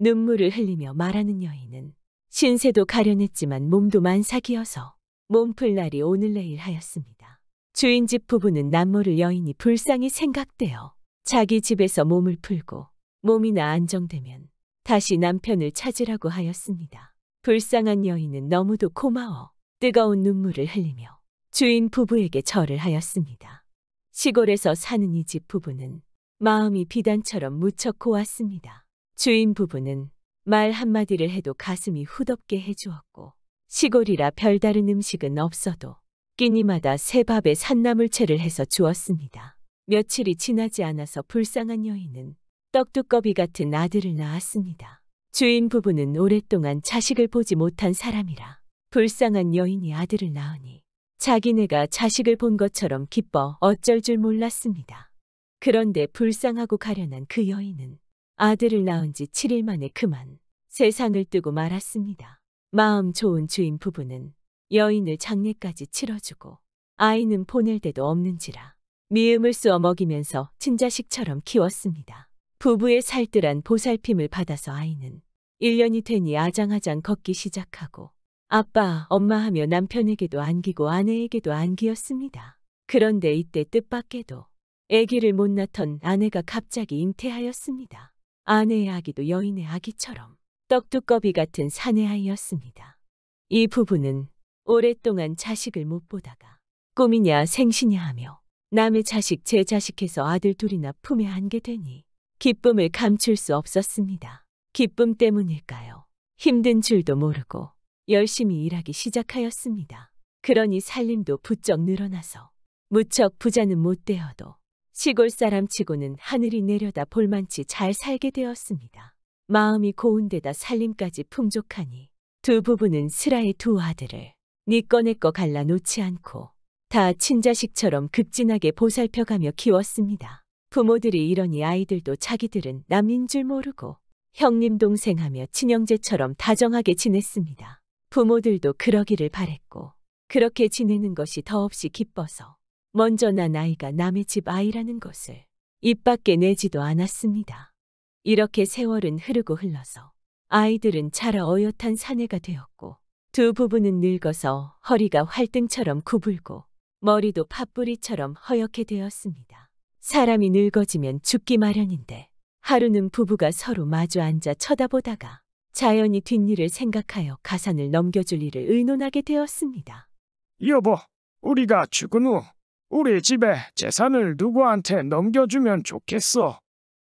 눈물을 흘리며 말하는 여인은 신세도 가련했지만 몸도 만삭이어서 몸풀 날이 오늘 내일 하였습니다. 주인집 부부는 남모를 여인이 불쌍히 생각되어 자기 집에서 몸을 풀고 몸이나 안정되면 다시 남편을 찾으라고 하였습니다. 불쌍한 여인은 너무도 고마워 뜨거운 눈물을 흘리며 주인 부부에게 절을 하였습니다. 시골에서 사는 이 집 부부는 마음이 비단처럼 무척 고왔습니다. 주인 부부는 말 한마디를 해도 가슴이 후덥게 해주었고 시골이라 별다른 음식은 없어도 끼니마다 새밥에 산나물채를 해서 주었습니다. 며칠이 지나지 않아서 불쌍한 여인은 떡두꺼비 같은 아들을 낳았습니다. 주인 부부는 오랫동안 자식을 보지 못한 사람이라 불쌍한 여인이 아들을 낳으니 자기네가 자식을 본 것처럼 기뻐 어쩔 줄 몰랐습니다. 그런데 불쌍하고 가련한 그 여인은 아들을 낳은 지 7일 만에 그만 세상을 뜨고 말았습니다. 마음 좋은 주인 부부는 여인을 장례까지 치러주고 아이는 보낼 데도 없는지라 미음을 쏘어 먹이면서 친자식처럼 키웠습니다. 부부의 살뜰한 보살핌을 받아서 아이는 1년이 되니 아장아장 걷기 시작하고 아빠, 엄마 하며 남편에게도 안기고 아내에게도 안기었습니다. 그런데 이때 뜻밖에도 아기를 못 낳던 아내가 갑자기 임태하였습니다. 아내의 아기도 여인의 아기처럼 떡두꺼비 같은 사내아이였습니다. 이 부부는 오랫동안 자식을 못 보다가 꿈이냐 생시냐 하며 남의 자식 제 자식해서 아들 둘이나 품에 안게 되니 기쁨을 감출 수 없었습니다. 기쁨 때문일까요? 힘든 줄도 모르고 열심히 일하기 시작하였습니다. 그러니 살림도 부쩍 늘어나서 무척 부자는 못 되어도 시골 사람치고는 하늘이 내려다 볼만치 잘 살게 되었습니다. 마음이 고운데다 살림까지 풍족하니 두 부부는 슬아의 두 아들을 니꺼내꺼 네 갈라 놓지 않고 다 친자식처럼 극진하게 보살펴가며 키웠습니다. 부모들이 이러니 아이들도 자기들은 남인 줄 모르고 형님 동생하며 친형제처럼 다정하게 지냈습니다. 부모들도 그러기를 바랬고 그렇게 지내는 것이 더없이 기뻐서 먼저 난 아이가 남의 집 아이라는 것을 입 밖에 내지도 않았습니다. 이렇게 세월은 흐르고 흘러서 아이들은 자라 어엿한 사내가 되었고 두 부부는 늙어서 허리가 활등처럼 구불고 머리도 팥뿌리처럼 허옇게 되었습니다. 사람이 늙어지면 죽기 마련인데 하루는 부부가 서로 마주 앉아 쳐다보다가 자연히 뒷일을 생각하여 가산을 넘겨줄 일을 의논하게 되었습니다. 여보, 우리가 죽은 후 우리 집에 재산을 누구한테 넘겨주면 좋겠어.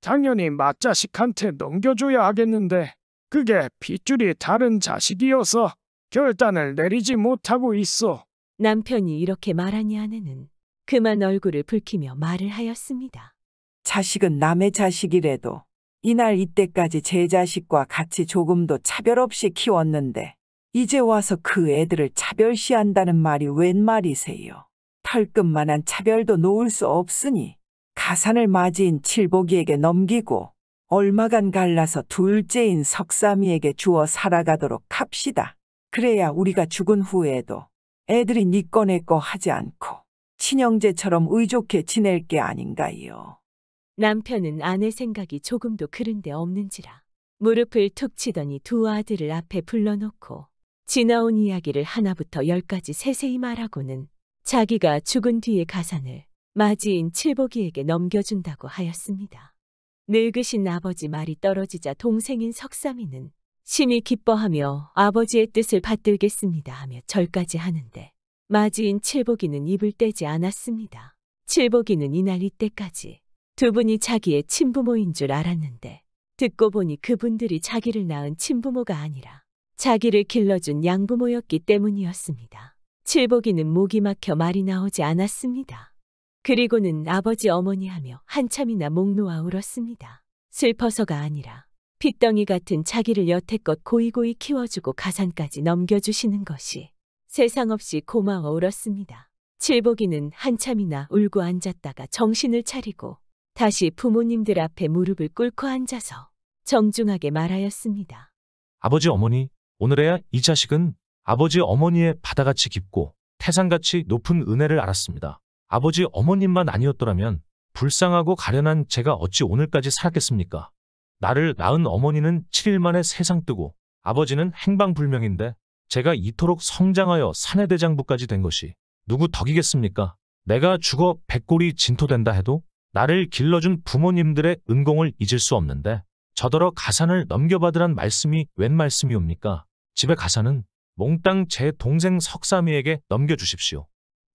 당연히 맏자식한테 넘겨줘야 하겠는데 그게 핏줄이 다른 자식이어서 결단을 내리지 못하고 있어. 남편이 이렇게 말하니 아내는 그만 얼굴을 붉히며 말을 하였습니다. 자식은 남의 자식이래도 이날 이때까지 제 자식과 같이 조금도 차별 없이 키웠는데 이제 와서 그 애들을 차별시한다는 말이 웬 말이세요. 털끝만한 차별도 놓을 수 없으니 가산을 맞이인 칠복이에게 넘기고 얼마간 갈라서 둘째인 석삼이에게 주어 살아가도록 합시다. 그래야 우리가 죽은 후에도 애들이 니꺼 네 내꺼 하지 않고 친형제처럼 의족해 지낼 게 아닌가요. 남편은 아내 생각이 조금도 그런데 없는지라 무릎을 툭 치더니 두 아들을 앞에 불러놓고 지나온 이야기를 하나부터 열까지 세세히 말하고는 자기가 죽은 뒤의 가산을 마지인 칠복이에게 넘겨준다고 하였습니다. 늙으신 아버지 말이 떨어지자 동생인 석삼이는 심히 기뻐하며 아버지의 뜻을 받들겠습니다 하며 절까지 하는데 마지인 칠복이는 입을 떼지 않았습니다. 칠복이는 이날 이때까지 두 분이 자기의 친부모인 줄 알았는데 듣고 보니 그분들이 자기를 낳은 친부모가 아니라 자기를 길러준 양부모였기 때문이었습니다. 칠복이는 목이 막혀 말이 나오지 않았습니다. 그리고는 아버지 어머니 하며 한참이나 목 놓아 울었습니다. 슬퍼서가 아니라 핏덩이 같은 자기를 여태껏 고이고이 키워주고 가산까지 넘겨주시는 것이 세상 없이 고마워 울었습니다. 칠복이는 한참이나 울고 앉았다가 정신을 차리고 다시 부모님들 앞에 무릎을 꿇고 앉아서 정중하게 말하였습니다. 아버지 어머니, 오늘에야 이 자식은 아버지 어머니의 바다같이 깊고 태산같이 높은 은혜를 알았습니다. 아버지 어머님만 아니었더라면 불쌍하고 가련한 제가 어찌 오늘까지 살았겠습니까? 나를 낳은 어머니는 7일 만에 세상 뜨고 아버지는 행방불명인데 제가 이토록 성장하여 사내대장부까지 된 것이 누구 덕이겠습니까? 내가 죽어 백골이 진토된다 해도 나를 길러준 부모님들의 은공을 잊을 수 없는데 저더러 가산을 넘겨받으란 말씀이 웬 말씀이옵니까? 집에 가산은 몽땅 제 동생 석삼이에게 넘겨주십시오.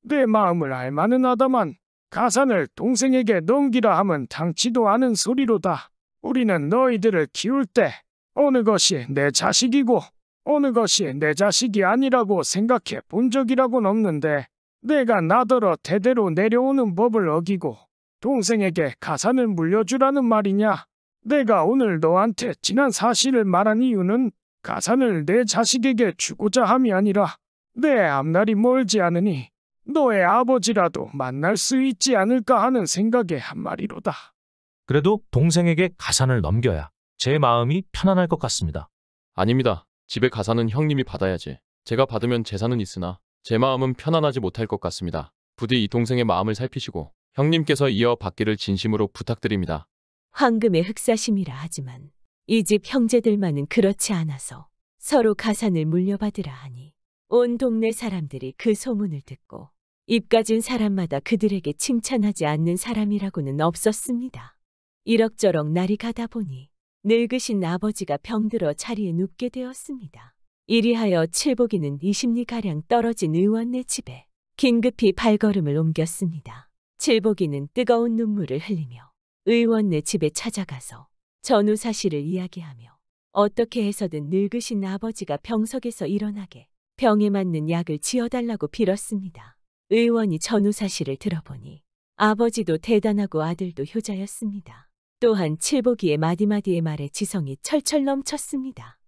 내 마음을 알만은 하다만 가산을 동생에게 넘기라 함은 당치도 않은 소리로다. 우리는 너희들을 키울 때 어느 것이 내 자식이고 어느 것이 내 자식이 아니라고 생각해 본 적이라곤 없는데 내가 나더러 대대로 내려오는 법을 어기고 동생에게 가산을 물려주라는 말이냐? 내가 오늘 너한테 지난 사실을 말한 이유는 가산을 내 자식에게 주고자 함이 아니라 내 앞날이 멀지 않으니 너의 아버지라도 만날 수 있지 않을까 하는 생각에 한마리로다. 그래도 동생에게 가산을 넘겨야 제 마음이 편안할 것 같습니다. 아닙니다. 집에 가사는 형님이 받아야지. 제가 받으면 재산은 있으나 제 마음은 편안하지 못할 것 같습니다. 부디 이 동생의 마음을 살피시고 형님께서 이어 받기를 진심으로 부탁드립니다. 황금의 흑사심이라 하지만 이 집 형제들만은 그렇지 않아서 서로 가산을 물려받으라 하니 온 동네 사람들이 그 소문을 듣고 입 가진 사람마다 그들에게 칭찬하지 않는 사람이라고는 없었습니다. 이럭저럭 날이 가다 보니 늙으신 아버지가 병들어 자리에 눕게 되었습니다. 이리하여 칠복이는 20리가량 떨어진 의원네 집에 긴급히 발걸음을 옮겼습니다. 칠복이는 뜨거운 눈물을 흘리며 의원네 집에 찾아가서 전후 사실을 이야기하며 어떻게 해서든 늙으신 아버지가 병석에서 일어나게 병에 맞는 약을 지어달라고 빌었습니다. 의원이 전후 사실을 들어보니 아버지도 대단하고 아들도 효자였습니다. 또한 칠보기의 마디마디의 말에 지성이 철철 넘쳤습니다.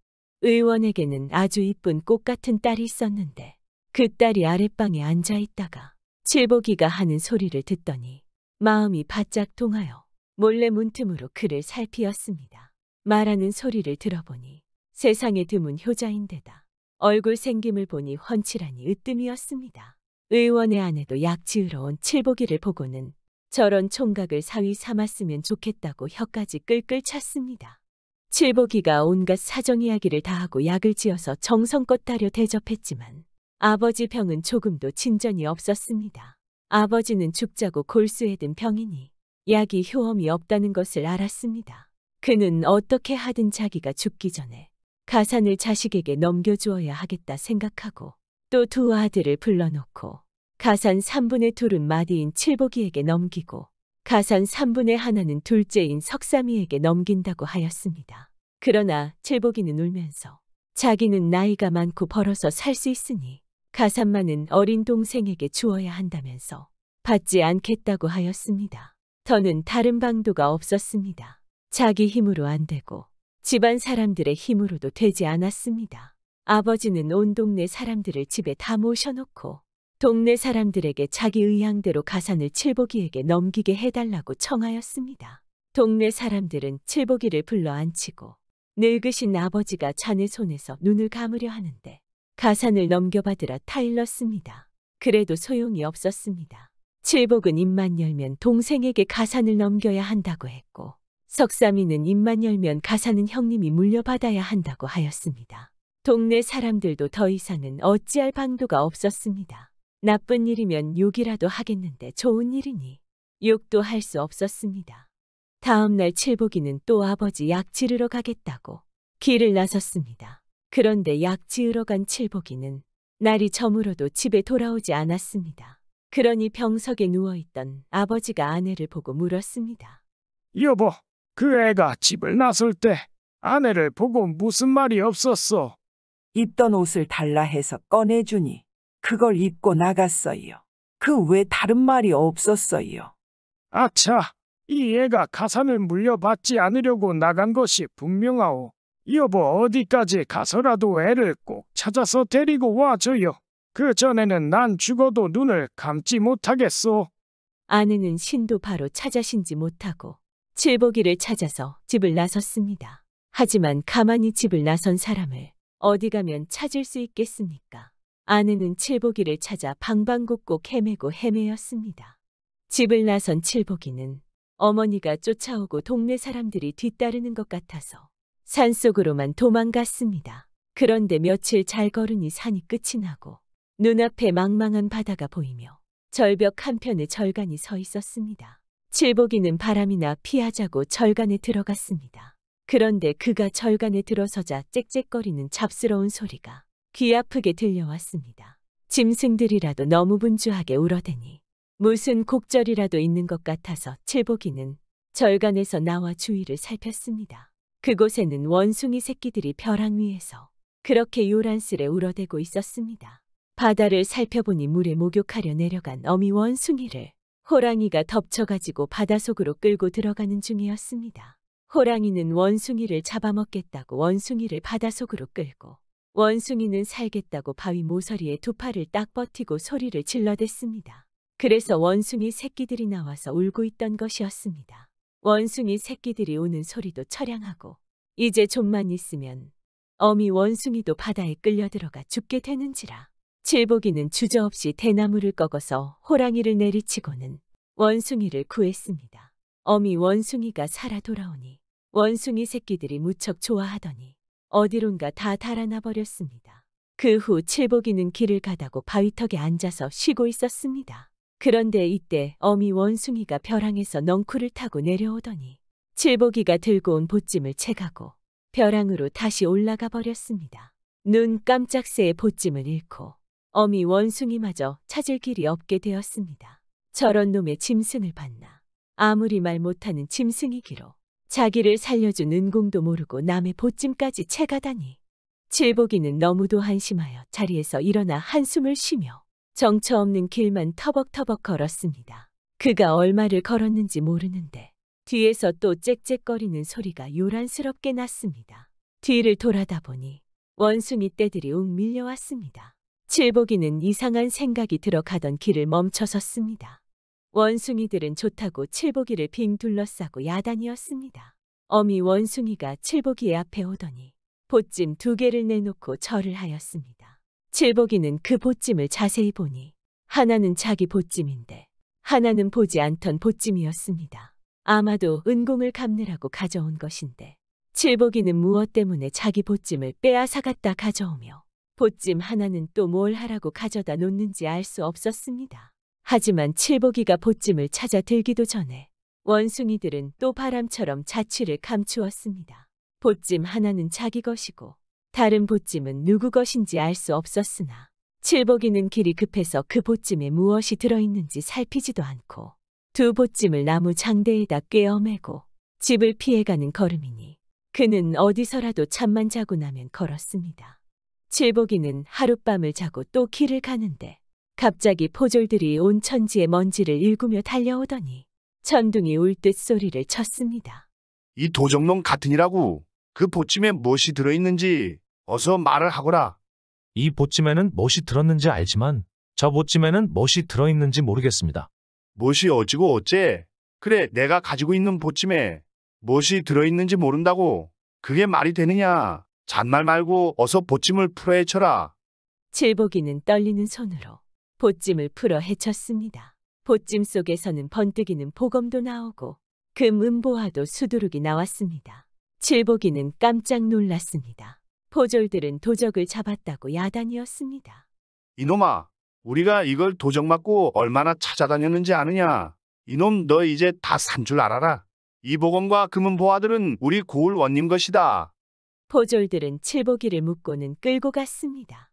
의원에게는 아주 이쁜 꽃 같은 딸이 있었는데 그 딸이 아랫방에 앉아 있다가 칠보기가 하는 소리를 듣더니 마음이 바짝 동하여 몰래 문틈으로 그를 살피었습니다. 말하는 소리를 들어보니 세상에 드문 효자인데다 얼굴 생김을 보니 헌칠하니 으뜸이었습니다. 의원의 아내도 약지으러 온 칠보기를 보고는 저런 총각을 사위 삼았으면 좋겠다고 혀까지 끌끌 찼습니다. 칠보기가 온갖 사정 이야기를 다하고 약을 지어서 정성껏 따려 대접했지만 아버지 병은 조금도 진전이 없었습니다. 아버지는 죽자고 골수에 든 병이니 약이 효험이 없다는 것을 알았습니다. 그는 어떻게 하든 자기가 죽기 전에 가산을 자식에게 넘겨주어야 하겠다 생각하고 또 두 아들을 불러놓고 가산 3분의 2은 마디인 칠보기에게 넘기고 가산 3분의 하나는 둘째인 석삼이에게 넘긴다고 하였습니다. 그러나 칠보기는 울면서 자기는 나이가 많고 벌어서 살 수 있으니 가산만은 어린 동생에게 주어야 한다면서 받지 않겠다고 하였습니다. 더는 다른 방도가 없었습니다. 자기 힘으로 안 되고 집안 사람들의 힘으로도 되지 않았습니다. 아버지는 온 동네 사람들을 집에 다 모셔놓고 동네 사람들에게 자기 의향대로 가산을 칠보기에게 넘기게 해달라고 청하였습니다. 동네 사람들은 칠보기를 불러 앉히고 늙으신 아버지가 자네 손에서 눈을 감으려 하는데 가산을 넘겨받으라 타일렀습니다. 그래도 소용이 없었습니다. 칠복은 입만 열면 동생에게 가산을 넘겨야 한다고 했고 석삼이는 입만 열면 가산은 형님이 물려받아야 한다고 하였습니다. 동네 사람들도 더 이상은 어찌할 방도가 없었습니다. 나쁜 일이면 욕이라도 하겠는데 좋은 일이니 욕도 할 수 없었습니다. 다음 날 칠복이는 또 아버지 약 지르러 가겠다고 길을 나섰습니다. 그런데 약 지으러 간 칠복이는 날이 저물어도 집에 돌아오지 않았습니다. 그러니 병석에 누워있던 아버지가 아내를 보고 물었습니다. 여보, 그 애가 집을 나설 때 아내를 보고 무슨 말이 없었어? 입던 옷을 달라 해서 꺼내주니 그걸 입고 나갔어요. 그 외 다른 말이 없었어요. 아차, 이 애가 가산을 물려받지 않으려고 나간 것이 분명하오. 여보 어디까지 가서라도 애를 꼭 찾아서 데리고 와줘요. 그 전에는 난 죽어도 눈을 감지 못하겠소. 아내는 신도 바로 찾아신지 못하고 칠보기를 찾아서 집을 나섰습니다. 하지만 가만히 집을 나선 사람을 어디 가면 찾을 수 있겠습니까? 아내는 칠복이를 찾아 방방곡곡 헤매고 헤매였습니다. 집을 나선 칠복이는 어머니가 쫓아오고 동네 사람들이 뒤따르는 것 같아서 산속으로만 도망갔습니다. 그런데 며칠 잘 걸으니 산이 끝이 나고 눈앞에 망망한 바다가 보이며 절벽 한편에 절간이 서 있었습니다. 칠복이는 바람이나 피하자고 절간에 들어갔습니다. 그런데 그가 절간에 들어서자 짹짹거리는 잡스러운 소리가 귀 아프게 들려왔습니다. 짐승들이라도 너무 분주하게 울어대니 무슨 곡절이라도 있는 것 같아서 칠복이는 절간에서 나와 주위를 살폈습니다. 그곳에는 원숭이 새끼들이 벼랑 위에서 그렇게 요란스레 울어대고 있었습니다. 바다를 살펴보니 물에 목욕하려 내려간 어미 원숭이를 호랑이가 덮쳐가지고 바다 속으로 끌고 들어가는 중이었습니다. 호랑이는 원숭이를 잡아먹겠다고 원숭이를 바다 속으로 끌고 원숭이는 살겠다고 바위 모서리에 두 팔을 딱 버티고 소리를 질러댔습니다. 그래서 원숭이 새끼들이 나와서 울고 있던 것이었습니다. 원숭이 새끼들이 우는 소리도 처량하고 이제 좀만 있으면 어미 원숭이도 바다에 끌려 들어가 죽게 되는지라. 칠복이는 주저없이 대나무를 꺾어서 호랑이를 내리치고는 원숭이를 구했습니다. 어미 원숭이가 살아 돌아오니 원숭이 새끼들이 무척 좋아하더니 어디론가 다 달아나 버렸습니다. 그 후 칠복이는 길을 가다고 바위턱에 앉아서 쉬고 있었습니다. 그런데 이때 어미 원숭이가 벼랑에서 넝쿨을 타고 내려오더니 칠복이가 들고 온 보찜을 채가고 벼랑으로 다시 올라가 버렸습니다. 눈 깜짝 새에 보찜을 잃고 어미 원숭이마저 찾을 길이 없게 되었습니다. 저런 놈의 짐승을 봤나. 아무리 말 못하는 짐승이기로 자기를 살려준 은공도 모르고 남의 보찜까지 채가다니. 칠복이는 너무도 한심하여 자리에서 일어나 한숨을 쉬며 정처 없는 길만 터벅터벅 걸었습니다. 그가 얼마를 걸었는지 모르는데 뒤에서 또 짹짹거리는 소리가 요란스럽게 났습니다. 뒤를 돌아다 보니 원숭이 떼들이 웅 밀려왔습니다. 칠복이는 이상한 생각이 들어가던 길을 멈춰섰습니다. 원숭이들은 좋다고 칠보기를 빙 둘러싸고 야단이었습니다. 어미 원숭이가 칠보기의 앞에 오더니 보찜 두 개를 내놓고 절을 하였습니다. 칠보기는 그 보찜을 자세히 보니 하나는 자기 보찜인데 하나는 보지 않던 보찜이었습니다. 아마도 은공을 갚느라고 가져온 것인데 칠보기는 무엇 때문에 자기 보찜을 빼앗아갔다 가져오며 보찜 하나는 또 뭘 하라고 가져다 놓는지 알 수 없었습니다. 하지만 칠보기가 보찜을 찾아 들기도 전에 원숭이들은 또 바람처럼 자취를 감추었습니다. 보찜 하나는 자기 것이고 다른 보찜은 누구 것인지 알 수 없었으나 칠보기는 길이 급해서 그 보찜에 무엇이 들어있는지 살피지도 않고 두 보찜을 나무 장대에다 꿰어매고 집을 피해가는 걸음이니 그는 어디서라도 잠만 자고 나면 걸었습니다. 칠보기는 하룻밤을 자고 또 길을 가는데 갑자기 포졸들이 온 천지의 먼지를 일구며 달려오더니 천둥이 울듯 소리를 쳤습니다. 이 도적놈 같으니라고 그 보침에 무엇이 들어있는지 어서 말을 하거라. 이 보침에는 무엇이 들었는지 알지만 저 보침에는 무엇이 들어있는지 모르겠습니다. 무엇이 어찌고 어째? 그래 내가 가지고 있는 보침에 무엇이 들어있는지 모른다고 그게 말이 되느냐? 잔말 말고 어서 보침을 풀어헤쳐라. 질보기는 떨리는 손으로 보찜을 풀어 헤쳤습니다. 보찜 속에서는 번뜩이는 보검도 나오고 금은보화도 수두룩이 나왔습니다. 칠보기는 깜짝 놀랐습니다. 포졸들은 도적을 잡았다고 야단이었습니다. 이놈아, 우리가 이걸 도적 맞고 얼마나 찾아다녔는지 아느냐? 이놈 너 이제 다 산 줄 알아라. 이 보검과 금은보화들은 우리 고을 원님 것이다. 포졸들은 칠보기를 묶고는 끌고 갔습니다.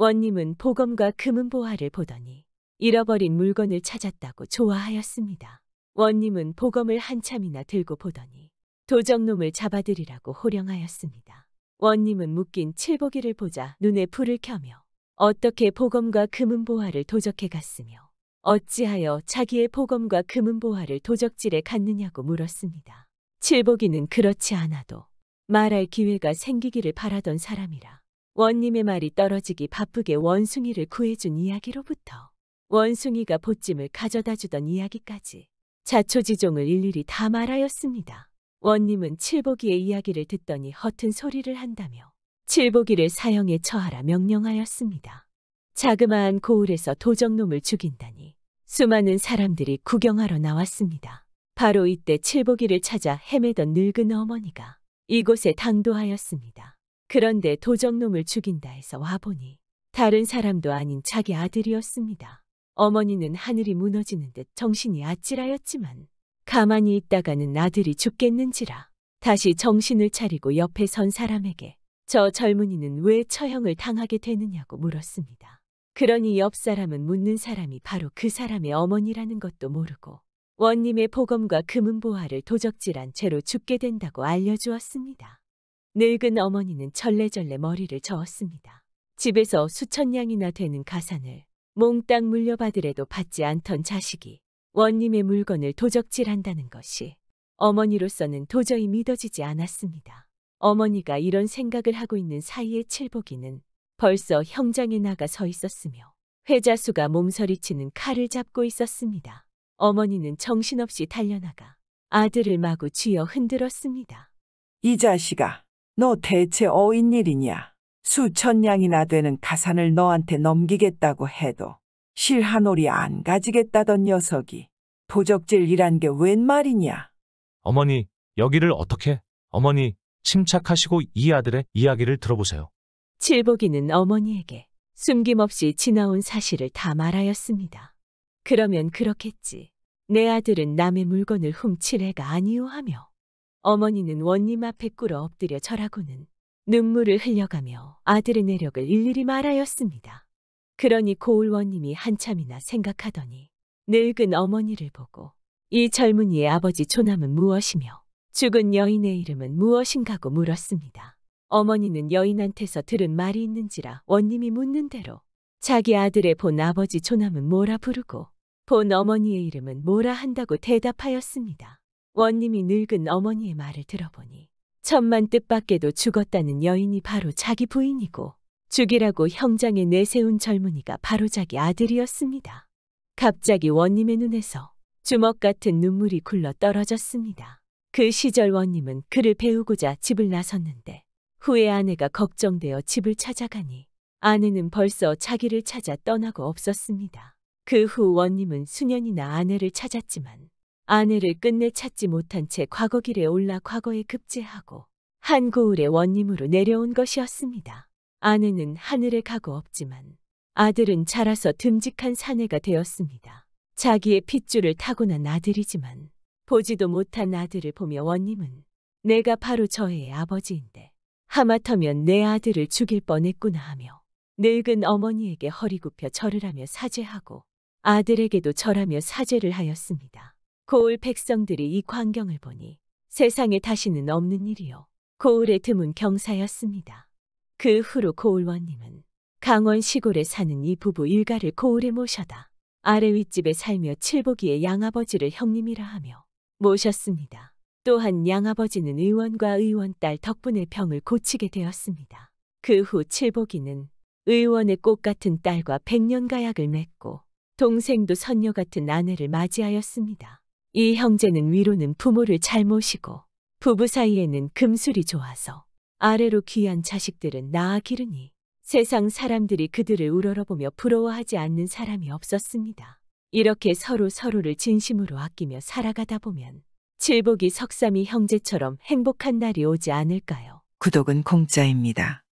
원님은 보검과 금은보화를 보더니 잃어버린 물건을 찾았다고 좋아하였습니다. 원님은 보검을 한참이나 들고 보더니 도적놈을 잡아들이라고 호령하였습니다. 원님은 묶인 칠보기를 보자 눈에 불을 켜며 어떻게 보검과 금은보화를 도적해 갔으며 어찌하여 자기의 보검과 금은보화를 도적질에 갔느냐고 물었습니다. 칠보기는 그렇지 않아도 말할 기회가 생기기를 바라던 사람이라 원님의 말이 떨어지기 바쁘게 원숭이를 구해준 이야기로부터 원숭이가 보찜을 가져다 주던 이야기까지 자초지종을 일일이 다 말하였습니다. 원님은 칠보기의 이야기를 듣더니 허튼 소리를 한다며 칠보기를 사형에 처하라 명령하였습니다. 자그마한 고을에서 도적놈을 죽인다니 수많은 사람들이 구경하러 나왔습니다. 바로 이때 칠보기를 찾아 헤매던 늙은 어머니가 이곳에 당도하였습니다. 그런데 도적놈을 죽인다 해서 와보니 다른 사람도 아닌 자기 아들이었습니다. 어머니는 하늘이 무너지는 듯 정신이 아찔하였지만 가만히 있다가는 아들이 죽겠는지라 다시 정신을 차리고 옆에 선 사람에게 저 젊은이는 왜 처형을 당하게 되느냐고 물었습니다. 그러니 옆 사람은 묻는 사람이 바로 그 사람의 어머니라는 것도 모르고 원님의 보검과 금은보화를 도적질한 죄로 죽게 된다고 알려주었습니다. 늙은 어머니는 절레절레 머리를 저었습니다. 집에서 수천 냥이나 되는 가산을 몽땅 물려받으래도 받지 않던 자식이 원님의 물건을 도적질한다는 것이 어머니로서는 도저히 믿어지지 않았습니다. 어머니가 이런 생각을 하고 있는 사이에 칠복이는 벌써 형장에 나가 서 있었으며 회자수가 몸서리치는 칼을 잡고 있었습니다. 어머니는 정신없이 달려나가 아들을 마구 쥐어 흔들었습니다. 이 자식아, 너 대체 어인 일이냐? 수천 냥이나 되는 가산을 너한테 넘기겠다고 해도 실하놀이안 가지겠다던 녀석이 도적질이란 게 웬 말이냐? 어머니, 여기를 어떻게? 어머니, 침착하시고 이 아들의 이야기를 들어보세요. 칠복이는 어머니에게 숨김없이 지나온 사실을 다 말하였습니다. 그러면 그렇겠지. 내 아들은 남의 물건을 훔칠 애가 아니오 하며 어머니는 원님 앞에 꿇어 엎드려 절하고는 눈물을 흘려가며 아들의 내력을 일일이 말하였습니다. 그러니 고울 원님이 한참이나 생각하더니 늙은 어머니를 보고 이 젊은이의 아버지 조남은 무엇이며 죽은 여인의 이름은 무엇인가고 물었습니다. 어머니는 여인한테서 들은 말이 있는지라 원님이 묻는 대로 자기 아들의 본 아버지 조남은 뭐라 부르고 본 어머니의 이름은 뭐라 한다고 대답하였습니다. 원님이 늙은 어머니의 말을 들어보니 천만 뜻밖에도 죽었다는 여인이 바로 자기 부인이고 죽이라고 형장에 내세운 젊은이가 바로 자기 아들이었습니다. 갑자기 원님의 눈에서 주먹 같은 눈물이 굴러 떨어졌습니다. 그 시절 원님은 그를 배우고자 집을 나섰는데 후에 아내가 걱정되어 집을 찾아가니 아내는 벌써 자기를 찾아 떠나고 없었습니다. 그 후 원님은 수년이나 아내를 찾았지만 아내를 끝내 찾지 못한 채 과거 길에 올라 과거에 급제하고 한고울의 원님으로 내려온 것이었습니다. 아내는 하늘에 가고 없지만 아들은 자라서 듬직한 사내가 되었습니다. 자기의 핏줄을 타고난 아들이지만 보지도 못한 아들을 보며 원님은 내가 바로 저의 아버지인데 하마터면 내 아들을 죽일 뻔했구나 하며 늙은 어머니에게 허리 굽혀 절을 하며 사죄하고 아들에게도 절하며 사죄를 하였습니다. 고을 백성들이 이 광경을 보니 세상에 다시는 없는 일이요. 고을의 드문 경사였습니다. 그 후로 고을원님은 강원 시골에 사는 이 부부 일가를 고을에 모셔다 아래 윗집에 살며 칠보기의 양아버지를 형님이라 하며 모셨습니다. 또한 양아버지는 의원과 의원 딸 덕분에 병을 고치게 되었습니다. 그 후 칠보기는 의원의 꽃 같은 딸과 백년가약을 맺고 동생도 선녀 같은 아내를 맞이하였습니다. 이 형제는 위로는 부모를 잘 모시고 부부 사이에는 금술이 좋아서 아래로 귀한 자식들은 낳아 기르니 세상 사람들이 그들을 우러러보며 부러워하지 않는 사람이 없었습니다. 이렇게 서로 서로를 진심으로 아끼며 살아가다 보면 칠복이 석삼이 형제처럼 행복한 날이 오지 않을까요? 구독은 공짜입니다.